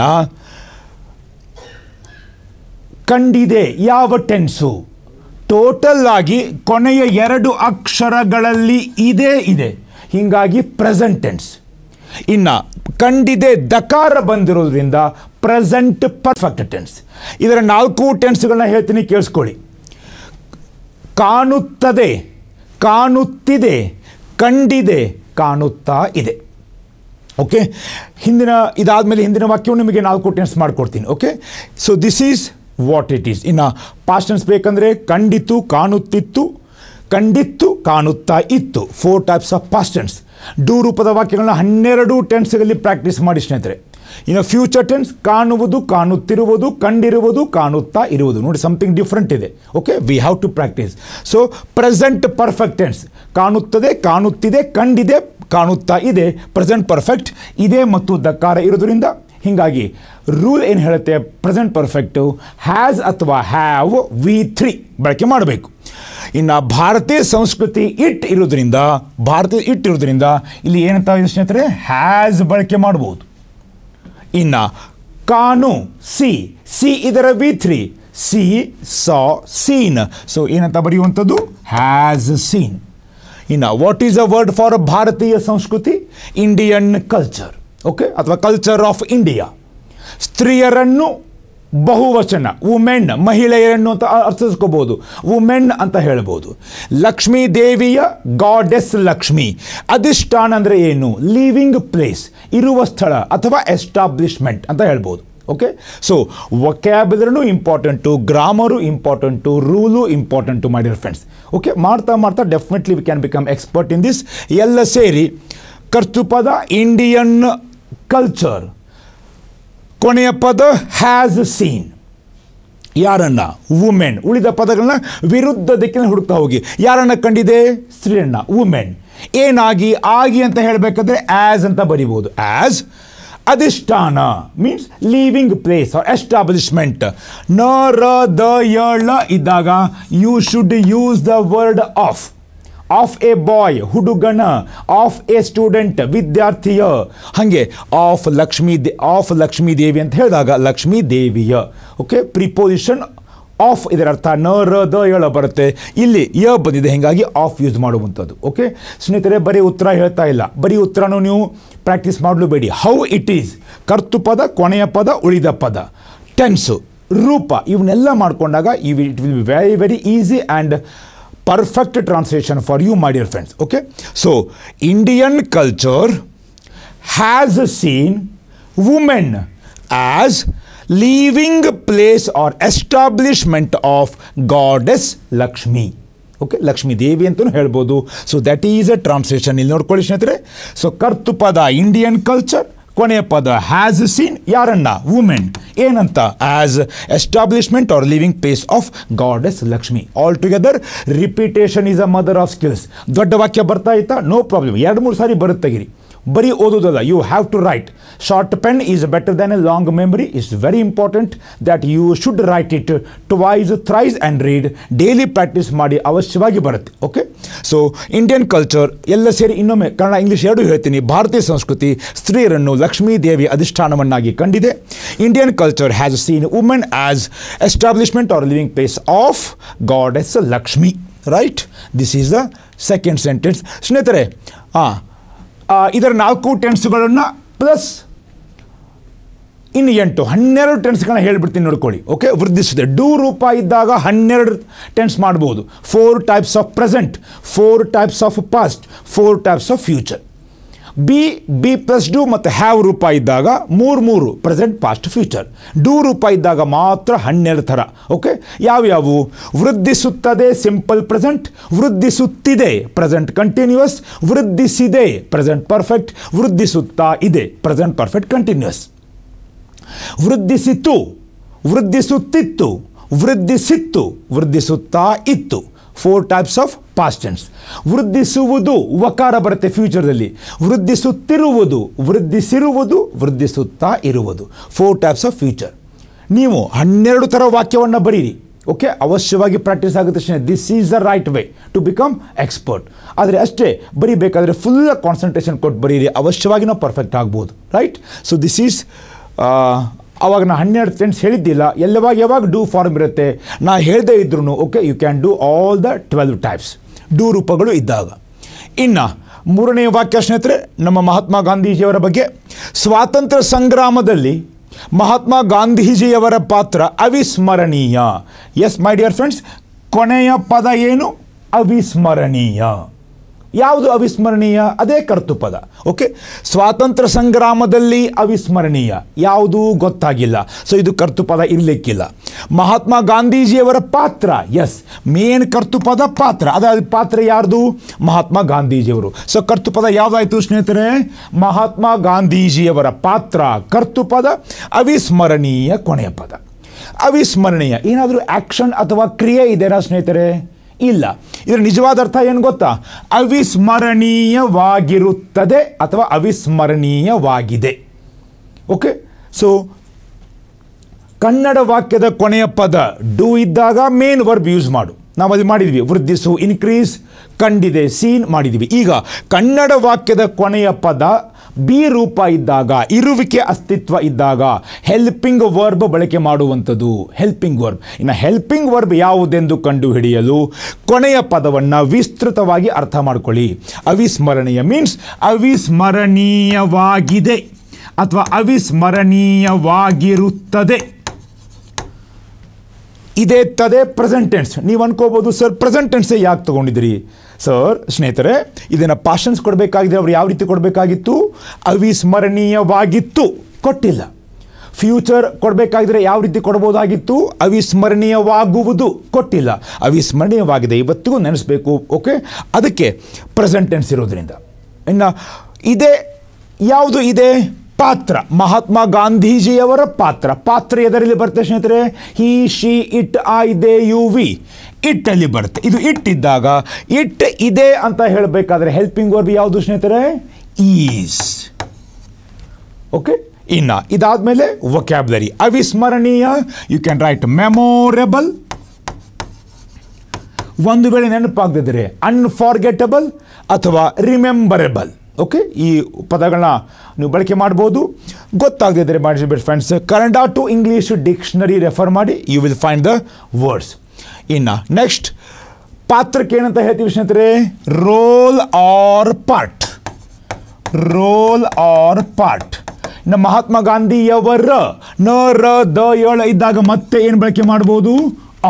ಕಂಡಿದೆ ಯಾವ ಟೆನ್ಸು ಟೋಟಲ್ ಆಗಿ ಕೊನೆಯ ಎರಡು ಅಕ್ಷರಗಳಲ್ಲಿ ಇದೇ ಇದೆ ಹೀಗಾಗಿ ಪ್ರೆಸೆಂಟ್ ಇನ್ನ ಕಂಡಿದೆ ದಕಾರ ಬಂದಿರೋದ್ರಿಂದ ಪ್ರೆಸೆಂಟ್ ಪರ್ಫೆಕ್ಟ್ ಟೆನ್ಸ್ ಇದರ ನಾಲ್ಕು ಟೆನ್ಸ್ಗಳನ್ನ ಹೇಳ್ತೀನಿ ಕೇಳಿಸ್ಕೊಳ್ಳಿ ಕಾಣುತ್ತದೆ ಕಾಣುತ್ತಿದೆ ಕಂಡಿದೆ ಕಾಣುತ್ತಾ ಇದೆ ಓಕೆ ಹಿಂದಿನ ಇದಾದ ಮೇಲೆ ಹಿಂದಿನ ವಾಕ್ಯವನ್ನು ನಿಮಗೆ ನಾಲ್ಕು ಟೆನ್ಸ್ ಮಾಡಿಕೊಡ್ತೀನಿ okay so this is what it is ಇನ್ನು ಪಾಸ್ಟ್ ಬೇಕಂದರೆ ಕಂಡಿತು ಕಾಣುತ್ತಿತ್ತು ಕಂಡಿತ್ತು ಕಾಣುತ್ತಾ ಇತ್ತು four types of past tense do ರೂಪದ ವಾಕ್ಯಗಳನ್ನ ಹನ್ನೆರಡು ಟೆನ್ಸ್ಗಳಲ್ಲಿ ಪ್ರಾಕ್ಟೀಸ್ ಮಾಡಿ ಸ್ನೇಹಿತರೆ ಇನ್ನು ಫ್ಯೂಚರ್ ಟೆನ್ಸ್ ಕಾಣುವುದು ಕಾಣುತ್ತಿರುವುದು ಕಂಡಿರುವುದು ಕಾಣುತ್ತಾ ಇರುವುದು ನೋಡಿ ಸಮಥಿಂಗ್ ಡಿಫ್ರೆಂಟ್ ಇದೆ okay we have to practice so present perfect tense ಕಾಣುತ್ತದೆ ಕಾಣುತ್ತಿದೆ ಕಂಡಿದೆ ಕಾಣುತ್ತಾ ಇದೆ ಪ್ರೆಸೆಂಟ್ ಪರ್ಫೆಕ್ಟ್ ಇದೆ ಮತ್ತು ದಕ್ಕಾರ ಇರೋದರಿಂದ ಹೀಗಾಗಿ ರೂಲ್ ಏನು ಹೇಳುತ್ತೆ ಪ್ರೆಸೆಂಟ್ ಪರ್ಫೆಕ್ಟು ಹ್ಯಾಸ್ ಅಥವಾ ಹ್ಯಾವ್ ವಿ ಥ್ರೀ ಬಳಕೆ ಮಾಡಬೇಕು ಇನ್ನು ಭಾರತೀಯ ಸಂಸ್ಕೃತಿ ಇಟ್ ಇರೋದ್ರಿಂದ ಭಾರತೀಯ ಇಟ್ ಇರೋದ್ರಿಂದ ಇಲ್ಲಿ ಏನಂತ ಸ್ನೇಹಿತರೆ ಹ್ಯಾಸ್ ಬಳಕೆ ಮಾಡ್ಬೋದು ina kanu C. C is there a V3. C saw seen. So ina tabari you want to do has seen. Ina what is a word for Bharatiya Sanskriti? Indian culture. Okay? Atva culture of India. ಸ್ತ್ರೀಯರನ್ನು ಬಹುವಚನ ವುಮೆನ್ ಮಹಿಳೆಯರನ್ನು ಅಂತ ಅರ್ಥಿಸ್ಕೋಬೋದು ವುಮೆನ್ ಅಂತ ಹೇಳ್ಬೋದು ಲಕ್ಷ್ಮೀ ದೇವಿಯ ಗಾಡೆಸ್ ಲಕ್ಷ್ಮಿ ಅಧಿಷ್ಠಾನ ಅಂದರೆ ಏನು ಲಿವಿಂಗ್ ಪ್ಲೇಸ್ ಇರುವ ಸ್ಥಳ ಅಥವಾ ಎಸ್ಟಾಬ್ಲಿಷ್ಮೆಂಟ್ ಅಂತ ಹೇಳ್ಬೋದು ಓಕೆ ಸೊ ವಕ್ಯಾಬ್ಲರಿನೂ important grammar important rule important my dear friends okay ಮಾಡ್ತಾ ಮಾಡ್ತಾ definitely we can become expert in this ಎಲ್ಲ ಸೇರಿ ಕರ್ತೃಪದ ಇಂಡಿಯನ್ ಕಲ್ಚರ್ ಕೊನೆಯ ಪದ ಹ್ಯಾಸ್ ಸೀನ್ ಯಾರನ್ನ ವುಮೆನ್ ಉಳಿದ ಪದಗಳನ್ನ ವಿರುದ್ಧ ದಿಕ್ಕಿನ ಹುಡುಕ್ತಾ ಹೋಗಿ ಯಾರನ್ನ ಕಂಡಿದೆ ಸ್ತ್ರೀಯನ್ನ ವುಮೆನ್ ಏನಾಗಿ ಆಗಿ ಅಂತ ಹೇಳಬೇಕಂದ್ರೆ ಆ್ಯಸ್ ಅಂತ ಬರಿಬೋದು ಆ್ಯಸ್ ಅಧಿಷ್ಠಾನ means living place or establishment ನ ರ ದ ಇದ್ದಾಗ you should use the word of of a boy ಹುಡುಗಣ ಆಫ್ ಎ ಸ್ಟೂಡೆಂಟ್ ವಿದ್ಯಾರ್ಥಿಯ ಹಾಗೆ ಆಫ್ ಲಕ್ಷ್ಮೀ ದೇ ಆಫ್ ಲಕ್ಷ್ಮೀ ದೇವಿ ಅಂತ ಹೇಳಿದಾಗ ಲಕ್ಷ್ಮೀ ದೇವಿಯ ಓಕೆ ಪ್ರಿಪೋಸಿಷನ್ ಆಫ್ ಇದರ ಅರ್ಥ ನ ರ ದ ಹೇಳ ಬರುತ್ತೆ ಇಲ್ಲಿ ಯ ಬಂದಿದೆ ಹೀಗಾಗಿ ಆಫ್ ಯೂಸ್ ಮಾಡುವಂಥದ್ದು ಓಕೆ ಸ್ನೇಹಿತರೆ ಬರೀ ಉತ್ತರ ಹೇಳ್ತಾ ಇಲ್ಲ ಬರೀ ಉತ್ತರನೂ ನೀವು ಪ್ರಾಕ್ಟೀಸ್ ಮಾಡಲು ಬೇಡಿ ಹೌ ಇಟ್ ಈಸ್ ಕರ್ತು ಪದ ಕೊನೆಯ ಪದ ಉಳಿದ ಪದ ಟೆನ್ಸು ರೂಪ ಇವನ್ನೆಲ್ಲ ಮಾಡಿಕೊಂಡಾಗ it will be very very easy and perfect translation for you, my dear friends. Okay. So, Indian culture has seen women as leaving place or establishment of goddess Lakshmi. okay Lakshmi Devi ಅಂತಲೂ ಹೇಳ್ಬೋದು so that is a translation ಇಲ್ಲಿ ನೋಡ್ಕೊಳ್ಳಿ ಸ್ನೇಹಿತರೆ ಸೊ ಕರ್ತುಪದ ಇಂಡಿಯನ್ ಕಲ್ಚರ್ ಕೊನೆಯ ಪದ ಹ್ಯಾಸ್ ಸೀನ್ ಯಾರನ್ನ ವುಮೆನ್ ಏನಂತ as establishment or living place of god as Lakshmi all together repetition is a mother of skills ದೊಡ್ಡ ವಾಕ್ಯ ಬರ್ತಾ ಇತ್ತಾ ನೋ ಪ್ರಾಬ್ಲಮ್ ಎರಡು ಮೂರು ಸಾರಿ ಬರುತ್ತೆ ತೆಗಿರಿ ಬರೀ ಓದೋದಲ್ಲ you have to write short pen is better than a long memory is very important that you should write it twice thrice and read daily practice ಮಾಡಿ ಅವಶ್ಯವಾಗಿ ಬರುತ್ತೆ ಓಕೆ ಸೊ ಇಂಡಿಯನ್ ಕಲ್ಚರ್ ಎಲ್ಲ ಸೇರಿ ಇನ್ನೊಮ್ಮೆ ಕನ್ನಡ ಇಂಗ್ಲೀಷ್ ಎರಡೂ ಹೇಳ್ತೀನಿ ಭಾರತೀಯ ಸಂಸ್ಕೃತಿ ಸ್ತ್ರೀಯರನ್ನು ಲಕ್ಷ್ಮೀ ದೇವಿ ಅಧಿಷ್ಠಾನವನ್ನಾಗಿ ಕಂಡಿದೆ Indian culture has seen women as establishment or living place of god as Lakshmi right this is the second sentence ಸ್ನೇಹಿತರೆ ಹಾಂ ಇದರ ನಾಲ್ಕು ಟೆನ್ಸ್ಗಳನ್ನು ಪ್ಲಸ್ ಇನ್ನು ಎಂಟು ಹನ್ನೆರಡು ಟೆನ್ಸ್ಗಳನ್ನ ಹೇಳಿಬಿಡ್ತೀನಿ ನೋಡ್ಕೊಳ್ಳಿ ಓಕೆ ವೃದ್ಧಿಸಿದೆ ಡೂ ರೂಪ ಇದ್ದಾಗ ಹನ್ನೆರಡು ಟೆನ್ಸ್ ಮಾಡ್ಬೋದು four types of present four types of past four types of future be be plus do ಮತ್ತು ಹ್ಯಾವ್ ರೂಪ ಇದ್ದಾಗ ಮೂರು ಮೂರು ಪ್ರೆಸೆಂಟ್ ಪಾಸ್ಟ್ ಫ್ಯೂಚರ್ ಡೂ ರೂಪ ಇದ್ದಾಗ ಮಾತ್ರ ಹನ್ನೆರಡು ಥರ ಓಕೆ ಯಾವ್ಯಾವು ವೃದ್ಧಿಸುತ್ತದೆ ಸಿಂಪಲ್ ಪ್ರೆಸೆಂಟ್ ವೃದ್ಧಿಸುತ್ತಿದೆ ಪ್ರೆಸೆಂಟ್ ಕಂಟಿನ್ಯೂಸ್ ವೃದ್ಧಿಸಿದೆ ಪ್ರೆಸೆಂಟ್ ಪರ್ಫೆಕ್ಟ್ ವೃದ್ಧಿಸುತ್ತಾ ಇದೆ ಪ್ರೆಸೆಂಟ್ ಪರ್ಫೆಕ್ಟ್ ಕಂಟಿನ್ಯೂಯಸ್ ವೃದ್ಧಿಸಿತ್ತು ವೃದ್ಧಿಸುತ್ತಿತ್ತು ವೃದ್ಧಿಸಿತ್ತು ವೃದ್ಧಿಸುತ್ತಾ ಇತ್ತು ಫೋರ್ ಟೈಪ್ಸ್ ಆಫ್ ಪಾಸ್ಟ್ ವೃದ್ಧಿಸುವುದು ವಕಾರ ಬರುತ್ತೆ ಫ್ಯೂಚರ್ದಲ್ಲಿ ವೃದ್ಧಿಸುತ್ತಿರುವುದು ವೃದ್ಧಿಸಿರುವುದು ವೃದ್ಧಿಸುತ್ತಾ ಇರುವುದು ಫೋರ್ ಟೈಪ್ಸ್ ಆಫ್ ಫ್ಯೂಚರ್ ನೀವು ಹನ್ನೆರಡು ಥರ ವಾಕ್ಯವನ್ನು ಬರೀರಿ ಓಕೆ ಅವಶ್ಯವಾಗಿ ಪ್ರಾಕ್ಟೀಸ್ ಆಗುತ್ತೆ ತಕ್ಷಣ this is the right way to become expert ಆದರೆ ಅಷ್ಟೇ ಬರೀಬೇಕಾದ್ರೆ ಫುಲ್ ಕಾನ್ಸಂಟ್ರೇಷನ್ ಕೊಟ್ಟು ಬರೀರಿ ಅವಶ್ಯವಾಗಿ ನಾವು ಪರ್ಫೆಕ್ಟ್ ಆಗ್ಬೋದು ರೈಟ್ ಸೊ ದಿಸ್ ಈಸ್ ಅವಾಗ ನಾನು ಹನ್ನೆರಡು ಸೆಂಟ್ಸ್ ಹೇಳಿದ್ದಿಲ್ಲ ಎಲ್ಲವಾಗ ಯಾವಾಗ ಡೂ ಫಾರ್ಮ್ ಇರುತ್ತೆ ನಾ ಹೇಳದೇ ಇದ್ರೂ okay you can do all the twelve types do ರೂಪಗಳು ಇದ್ದಾಗ ಇನ್ನು ಮೂರನೇ ವಾಕ್ಯ ಸ್ನೇಹಿತರೆ ನಮ್ಮ ಮಹಾತ್ಮ ಗಾಂಧೀಜಿಯವರ ಬಗ್ಗೆ ಸ್ವಾತಂತ್ರ್ಯ ಸಂಗ್ರಾಮದಲ್ಲಿ ಮಹಾತ್ಮ ಗಾಂಧೀಜಿಯವರ ಪಾತ್ರ ಅವಿಸ್ಮರಣೀಯ ಎಸ್ ಮೈ ಡಿಯರ್ ಫ್ರೆಂಡ್ಸ್ ಕೊನೆಯ ಪದ ಏನು ಅವಿಸ್ಮರಣೀಯ ಯಾವುದು ಅವಿಸ್ಮರಣೀಯ ಅದೇ ಕರ್ತುಪದ ಓಕೆ ಸ್ವಾತಂತ್ರ್ಯ ಸಂಗ್ರಾಮದಲ್ಲಿ ಅವಿಸ್ಮರಣೀಯ ಯಾವುದೂ ಗೊತ್ತಾಗಿಲ್ಲ ಸೊ ಇದು ಕರ್ತುಪದ ಇರಲಿಕ್ಕಿಲ್ಲ ಮಹಾತ್ಮ ಗಾಂಧೀಜಿಯವರ ಪಾತ್ರ ಎಸ್ ಮೇನ್ ಕರ್ತೃಪದ ಪಾತ್ರ ಅದಾದ ಪಾತ್ರ ಯಾರ್ದು ಮಹಾತ್ಮ ಗಾಂಧೀಜಿಯವರು ಸೊ ಕರ್ತೃಪದ ಯಾವುದಾಯಿತು ಸ್ನೇಹಿತರೆ ಮಹಾತ್ಮ ಗಾಂಧೀಜಿಯವರ ಪಾತ್ರ ಕರ್ತುಪದ ಅವಿಸ್ಮರಣೀಯ ಕೊನೆಯ ಪದ ಅವಿಸ್ಮರಣೀಯ ಏನಾದರೂ ಆ್ಯಕ್ಷನ್ ಅಥವಾ ಕ್ರಿಯೆ ಇದೆಯಾ ಸ್ನೇಹಿತರೆ ಇಲ್ಲ ಇದರ ನಿಜವಾದ ಅರ್ಥ ಏನು ಗೊತ್ತಾ ಅವಿಸ್ಮರಣೀಯವಾಗಿರುತ್ತದೆ ಅಥವಾ ಅವಿಸ್ಮರಣೀಯವಾಗಿದೆ ಓಕೆ ಸೊ ಕನ್ನಡ ವಾಕ್ಯದ ಕೊನೆಯ ಪದ ಡೂ ಇದ್ದಾಗ ಮೇನ್ ವರ್ಬ್ ಯೂಸ್ ಮಾಡು ನಾವು ಅದು ಮಾಡಿದ್ವಿ ವೃದ್ಧಿಸು ಇನ್ಕ್ರೀಸ್ ಕಂಡಿದೆ ಸೀನ್ ಮಾಡಿದ್ವಿ ಈಗ ಕನ್ನಡ ವಾಕ್ಯದ ಕೊನೆಯ ಪದ ಬಿ ರೂಪ ಇದ್ದಾಗ ಇರುವಿಕೆ ಅಸ್ತಿತ್ವ ಇದ್ದಾಗ ಹೆಲ್ಪಿಂಗ್ ವರ್ಬ್ ಬಳಕೆ ಮಾಡುವಂಥದ್ದು ಹೆಲ್ಪಿಂಗ್ ವರ್ಬ್ ಇನ್ನು ಹೆಲ್ಪಿಂಗ್ ವರ್ಬ್ ಯಾವುದೆಂದು ಕಂಡುಹಿಡಿಯಲು ಕೊನೆಯ ಪದವನ್ನು ವಿಸ್ತೃತವಾಗಿ ಅರ್ಥ ಮಾಡಿಕೊಳ್ಳಿ ಅವಿಸ್ಮರಣೀಯ ಮೀನ್ಸ್ ಅವಿಸ್ಮರಣೀಯವಾಗಿದೆ ಅಥವಾ ಅವಿಸ್ಮರಣೀಯವಾಗಿರುತ್ತದೆ ಇದೇ ತದೇ ಪ್ರೆಸೆಂಟೆನ್ಸ್ ನೀವು ಅನ್ಕೋಬೋದು ಸರ್ ಪ್ರೆಸೆಂಟೆನ್ಸೇ ಯಾಕೆ ತೊಗೊಂಡಿದ್ರಿ ಸರ್ ಸ್ನೇಹಿತರೆ ಇದನ್ನು ಪಾಷನ್ಸ್ ಕೊಡಬೇಕಾಗಿದೆ ಅವ್ರು ಯಾವ ರೀತಿ ಕೊಡಬೇಕಾಗಿತ್ತು ಅವಿಸ್ಮರಣೀಯವಾಗಿತ್ತು ಕೊಟ್ಟಿಲ್ಲ ಫ್ಯೂಚರ್ ಕೊಡಬೇಕಾಗಿದ್ರೆ ಯಾವ ರೀತಿ ಕೊಡ್ಬೋದಾಗಿತ್ತು ಅವಿಸ್ಮರಣೀಯವಾಗುವುದು ಕೊಟ್ಟಿಲ್ಲ ಅವಿಸ್ಮರಣೀಯವಾಗಿದೆ ಇವತ್ತಿಗೂ ನೆನೆಸ್ಬೇಕು ಓಕೆ ಅದಕ್ಕೆ ಪ್ರೆಸೆಂಟೆನ್ಸ್ ಇರೋದರಿಂದ ಇನ್ನು ಇದೆ ಯಾವುದು ಇದೆ ಪಾತ್ರ ಮಹಾತ್ಮ ಗಾಂಧೀಜಿಯವರ ಪಾತ್ರ ಪಾತ್ರ ಎದರಲ್ಲಿ ಬರುತ್ತೆ ಸ್ನೇಹಿತರೆ he she it I they you we ಇಟ್ಟಲ್ಲಿ ಬರುತ್ತೆ ಇದು ಇಟ್ಟಿದ್ದಾಗ ಇಟ್ ಇದೆ ಅಂತ ಹೇಳಬೇಕಾದ್ರೆ ಹೆಲ್ಪಿಂಗ್ ವರ್ಬ್ ಯಾವುದು ಸ್ನೇಹಿತರೆ ಈಸ್ ಓಕೆ ಇನ್ನ ಇದಾದ್ಮೇಲೆ ವೊಕ್ಯಾಬ್ಲರಿ ಅವಿಸ್ಮರಣೀಯ ಯು ಕ್ಯಾನ್ ರೈಟ್ ಮೆಮೋರೆಬಲ್ ಒಂದು ವೇಳೆ ನೆನಪಾಗದಿದ್ದರೆ ಅನ್ಫಾರ್ಗೆಟಬಲ್ ಅಥವಾ ರಿಮೆಂಬರೇಬಲ್ ಓಕೆ ಈ ಪದಗಳನ್ನ ನೀವು ಬಳಕೆ ಮಾಡ್ಬೋದು ಗೊತ್ತಾಗಿದ್ರೆ ಇದ್ದರೆ friends Kannada to English dictionary refer ಮಾಡಿ you will find the words ಇನ್ನು ನೆಕ್ಸ್ಟ್ ಪಾತ್ರಕ್ಕೆ ಏನಂತ ಹೇಳ್ತೀವಿ ಸ್ನೇಹಿತರೆ role or part role or part ಇನ್ನು ಮಹಾತ್ಮ ಗಾಂಧಿಯವರ ನ ರ ದ ಏಳ ಇದ್ದಾಗ ಮತ್ತೆ ಏನು ಬಳಕೆ ಮಾಡ್ಬೋದು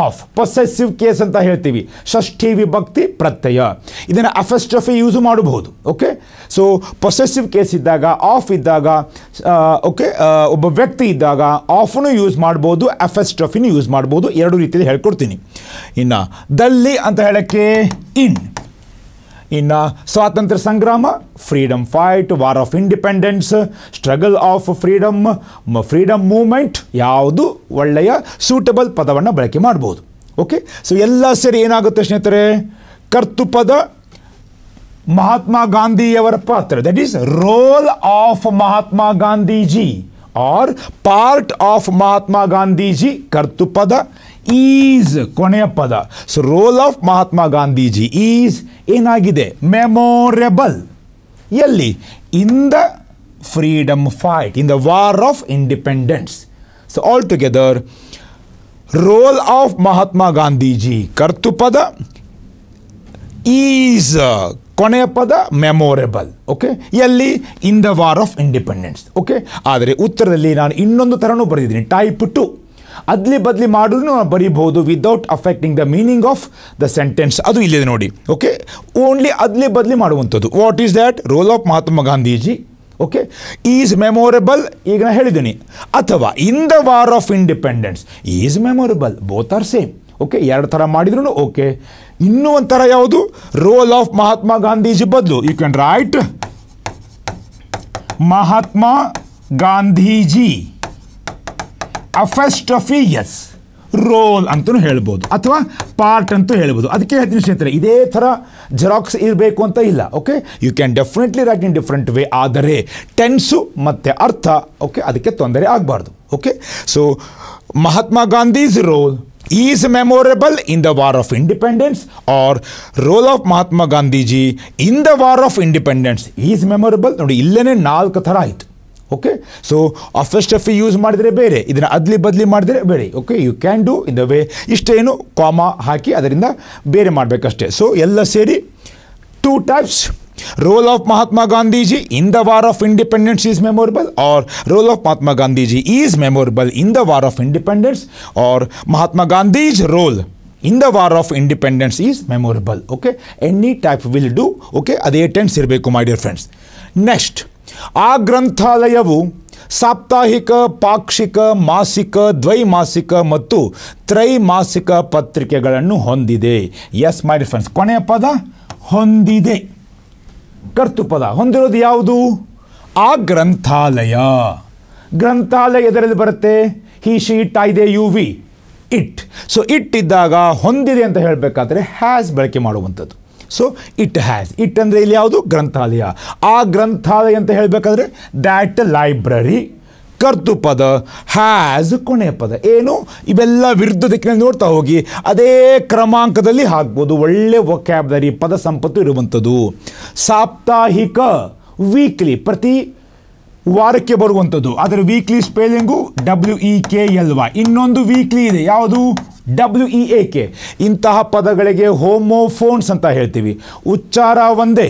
ಆಫ್ ಪೊಸೆಸಿವ್ ಕೇಸ್ ಅಂತ ಹೇಳ್ತೀವಿ ಷಷ್ಠಿ ವಿಭಕ್ತಿ ಪ್ರತ್ಯಯ ಇದನ್ನು ಅಫೆಸ್ಟ್ರಫಿ ಯೂಸ್ ಮಾಡಬಹುದು ಓಕೆ ಸೊ ಪೊಸೆಸಿವ್ ಕೇಸ್ ಇದ್ದಾಗ ಆಫ್ ಇದ್ದಾಗ ಓಕೆ ಒಬ್ಬ ವ್ಯಕ್ತಿ ಇದ್ದಾಗ ಆಫ್ನು ಯೂಸ್ ಮಾಡ್ಬೋದು ಅಫೆಸ್ಟ್ರಫಿನೂ ಯೂಸ್ ಮಾಡ್ಬೋದು ಎರಡು ರೀತಿಯಲ್ಲಿ ಹೇಳ್ಕೊಡ್ತೀನಿ ಇನ್ನು ದಲ್ಲಿ ಅಂತ ಹೇಳೋಕ್ಕೆ ಇನ್ ಇನ್ನು ಸ್ವಾತಂತ್ರ್ಯ ಸಂಗ್ರಾಮ freedom fight war of independence struggle of freedom freedom movement ಯಾವುದು ಒಳ್ಳೆಯ ಸೂಟಬಲ್ ಪದವನ್ನು ಬಳಕೆ ಮಾಡ್ಬೋದು ಓಕೆ ಸೊ ಎಲ್ಲ ಸೇರಿ ಏನಾಗುತ್ತೆ ಸ್ನೇಹಿತರೆ ಕರ್ತುಪದ ಮಹಾತ್ಮ ಗಾಂಧಿಯವರ ಪಾತ್ರ that is role of Mahatma Gandhiji or part of Mahatma Gandhiji ಕರ್ತುಪದ ಈಸ್ ಕೊನೆಯ ಪದ so role of Mahatma Gandhiji is ಏನಾಗಿದೆ ಮೆಮೊರೆಬಲ್ ಎಲ್ಲಿ in the freedom fight in the war of independence so all together role of Mahatma Gandhiji ಕರ್ತುಪದ ಈಸ್ ಕೊನೆಯ ಪದ ಮೆಮೊರೆಬಲ್ ಓಕೆ ಎಲ್ಲಿ in the war of independence okay ಆದರೆ ಉತ್ತರದಲ್ಲಿ ನಾನು ಇನ್ನೊಂದು ಥರನೂ ಬರೆದಿದ್ದೀನಿ ಟೈಪ್ ಟು ಅದ್ಲಿ ಬದ್ಲಿ ಮಾಡಿದ್ರು ನಾವು ಬರೀಬಹುದು without affecting the meaning of the sentence ಅದು ಇಲ್ಲಿದೆ ನೋಡಿ ಓಕೆ ಓನ್ಲಿ ಅದ್ಲಿ ಬದ್ಲಿ ಮಾಡುವಂಥದ್ದು what is that role of Mahatma Gandhiji okay is memorable ಈಗ ನಾನು ಹೇಳಿದ್ದೀನಿ ಅಥವಾ in the war of independence is memorable both are same okay ಎರಡು ಥರ ಮಾಡಿದ್ರು ಓಕೆ ಇನ್ನೂ ಒಂಥರ ಯಾವುದು ರೋಲ್ ಆಫ್ ಮಹಾತ್ಮ ಗಾಂಧೀಜಿ ಬದಲು you can write Mahatma Gandhiji's role ಅಂತಲೂ ಹೇಳ್ಬೋದು ಅಥವಾ ಪಾರ್ಟ್ ಅಂತೂ ಹೇಳ್ಬೋದು ಅದಕ್ಕೆ ಹೇಳ್ತೀನಿ ಸ್ನೇಹಿತರೆ ಇದೇ ಥರ ಜೆರಾಕ್ಸ್ ಇರಬೇಕು ಅಂತ ಇಲ್ಲ okay you can definitely write in different way ಆದರೆ ಟೆನ್ಸು ಮತ್ತು ಅರ್ಥ ಓಕೆ ಅದಕ್ಕೆ ತೊಂದರೆ ಆಗಬಾರ್ದು okay so Mahatma Gandhi's role is memorable in the war of independence or role of Mahatma Gandhiji in the war of independence is memorable ನೋಡಿ ಇಲ್ಲೇ ನಾಲ್ಕು ಥರ ಆಯಿತು ಓಕೆ ಸೊ ಅಫೆಸ್ಟಫ್ ಯೂಸ್ ಮಾಡಿದರೆ ಬೇರೆ ಇದನ್ನು ಅದ್ಲಿ ಬದಲಿ ಮಾಡಿದರೆ ಬೇರೆ okay you can do in the way ಇಷ್ಟೇನು ಕಾಮ ಹಾಕಿ ಅದರಿಂದ ಬೇರೆ ಮಾಡಬೇಕಷ್ಟೇ ಸೊ ಎಲ್ಲ ಸೇರಿ two types role of Mahatma Gandhiji in the war of independence is memorable or role of Mahatma Gandhiji is memorable in the war of independence or Mahatma Gandhi's role in the war of independence is memorable okay any type will do okay ಅದೇ ಟೆನ್ಸ್ ಇರಬೇಕು ಮೈ ಡಿಯರ್ ಫ್ರೆಂಡ್ಸ್ ನೆಕ್ಸ್ಟ್ ಆ ಗ್ರಂಥಾಲಯವು ಸಾಪ್ತಾಹಿಕ ಪಾಕ್ಷಿಕ ಮಾಸಿಕ ದ್ವೈಮಾಸಿಕ ಮತ್ತು ತ್ರೈಮಾಸಿಕ ಪತ್ರಿಕೆಗಳನ್ನು ಹೊಂದಿದೆ ಎಸ್ ಮೈ ಫ್ರೆಂಡ್ಸ್ ಕೊನೆಯ ಪದ ಹೊಂದಿದೆ ಕರ್ತುಪದ ಹೊಂದಿರೋದು ಯಾವುದು ಆ ಗ್ರಂಥಾಲಯ ಗ್ರಂಥಾಲಯ ಎದರಲ್ಲಿ ಬರುತ್ತೆ he she it ಆಯ್ದೆ you we it so it ಇದ್ದಾಗ ಹೊಂದಿದೆ ಅಂತ ಹೇಳಬೇಕಾದ್ರೆ ಹ್ಯಾಸ್ ಬಳಕೆ ಮಾಡುವಂಥದ್ದು ಸೊ ಇಟ್ ಹ್ಯಾಸ್ ಇಟ್ ಅಂದರೆ ಇಲ್ಲಿ ಯಾವುದು ಗ್ರಂಥಾಲಯ ಆ ಗ್ರಂಥಾಲಯ ಅಂತ ಹೇಳಬೇಕಾದ್ರೆ ದ್ಯಾಟ್ ಲೈಬ್ರರಿ ಪದ ಹ್ಯಾಸ್ ಕೊನೆಯ ಪದ ಏನು ಇವೆಲ್ಲ ವಿರುದ್ಧ ದಿಕ್ಕಿನಲ್ಲಿ ನೋಡ್ತಾ ಹೋಗಿ ಅದೇ ಕ್ರಮಾಂಕದಲ್ಲಿ ಹಾಕ್ಬೋದು ಒಳ್ಳೆ ವೊಕ್ಯಾಬ್ಲರಿ ಪದ ಸಂಪತ್ತು ಇರುವಂಥದ್ದು ಸಾಪ್ತಾಹಿಕ ವೀಕ್ಲಿ ಪ್ರತಿ ವಾರಕ್ಕೆ ಬರುವಂಥದ್ದು ಅದರ weekly spelling W E K L Y ಇನ್ನೊಂದು ವೀಕ್ಲಿ ಇದೆ ಯಾವುದು ಡಬ್ಲ್ಯು ಇ ಎ ಕೆ ಇಂತಹ ಪದಗಳಿಗೆ ಹೋಮೋಫೋನ್ಸ್ ಅಂತ ಹೇಳ್ತೀವಿ ಉಚ್ಚಾರ ಒಂದೇ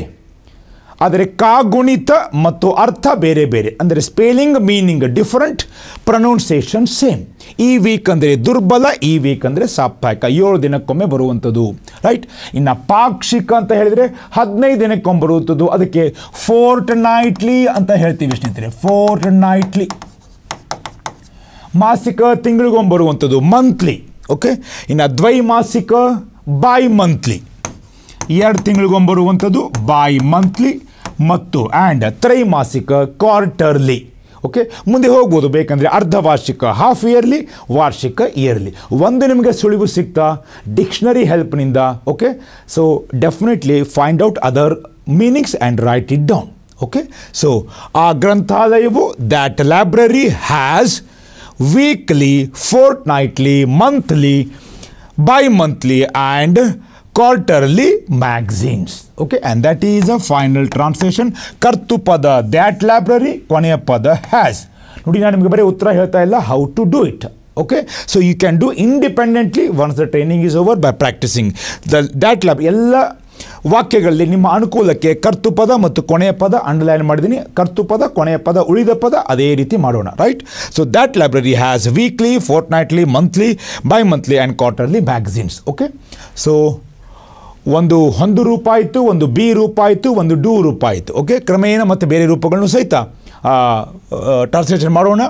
ಆದರೆ ಕಾಗುಣಿತ ಮತ್ತು ಅರ್ಥ ಬೇರೆ ಬೇರೆ ಅಂದರೆ spelling meaning different pronunciation same ಈ ವೀಕ್ ಅಂದರೆ ದುರ್ಬಲ ಈ ವೀಕ್ ಅಂದರೆ ಸಾಪ್ತಾಹಿಕ ಏಳು ದಿನಕ್ಕೊಮ್ಮೆ ಬರುವಂಥದ್ದು ರೈಟ್ ಇನ್ನು ಪಾಕ್ಷಿಕ ಅಂತ ಹೇಳಿದರೆ ಹದಿನೈದು ದಿನಕ್ಕೊಮ್ಮೆ ಬರುವಂಥದ್ದು ಅದಕ್ಕೆ ಫೋರ್ಟ್ ನೈಟ್ಲಿ ಅಂತ ಹೇಳ್ತೀವಿ ಸ್ನೇಹಿತರೆ ಫೋರ್ಟ್ ನೈಟ್ಲಿ ಮಾಸಿಕ ತಿಂಗಳಿಗೊಮ್ಮೆ ಬರುವಂಥದ್ದು ಮಂತ್ಲಿ ಓಕೆ ಇನ್ನು ದ್ವೈಮಾಸಿಕ ಬೈ ಮಂತ್ಲಿ ಎರಡು ತಿಂಗಳಿಗೊಂಬರುವಂಥದ್ದು ಬೈ ಮಂತ್ಲಿ ಮತ್ತು ಆ್ಯಂಡ್ ತ್ರೈಮಾಸಿಕ ಕ್ವಾರ್ಟರ್ಲಿ ಓಕೆ ಮುಂದೆ ಹೋಗ್ಬೋದು ಬೇಕಂದರೆ ವಾರ್ಷಿಕ ಹಾಫ್ ಇಯರ್ಲಿ ವಾರ್ಷಿಕ ಇಯರ್ಲಿ ಒಂದು ನಿಮಗೆ ಸುಳಿವು ಸಿಗ್ತಾ ಡಿಕ್ಷನರಿ ಹೆಲ್ಪ್ನಿಂದ okay so definitely find out other meanings and write it down okay so ಆ ಗ್ರಂಥಾಲಯವು that library has weekly, fortnightly, monthly, bi-monthly and quarterly magazines. Okay, and that is a final translation. Kartupada, that library, Kwaniyapada has. How to do it? Okay, so you can do independently once the training is over by practicing. The, that lab, all ವಾಕ್ಯಗಳಲ್ಲಿ ನಿಮ್ಮ ಅನುಕೂಲಕ್ಕೆ ಪದ ಮತ್ತು ಕೊನೆಯ ಪದ ಅಂಡರ್ಲೈನ್ ಮಾಡಿದ್ದೀನಿ ಪದ ಕೊನೆಯ ಪದ ಉಳಿದ ಪದ ಅದೇ ರೀತಿ ಮಾಡೋಣ right so that library has weekly fortnightly monthly bimonthly and quarterly magazines okay so ಒಂದು ಒಂದು ರೂಪಾಯಿತು ಒಂದು ಬಿ ರೂಪಾಯಿತು ಒಂದು ಡೂ ರೂಪಾಯಿತು ಓಕೆ ಕ್ರಮೇಣ ಮತ್ತು ಬೇರೆ ರೂಪಗಳನ್ನು ಸಹಿತ ಟ್ರಾನ್ಸ್ಲೇಷನ್ ಮಾಡೋಣ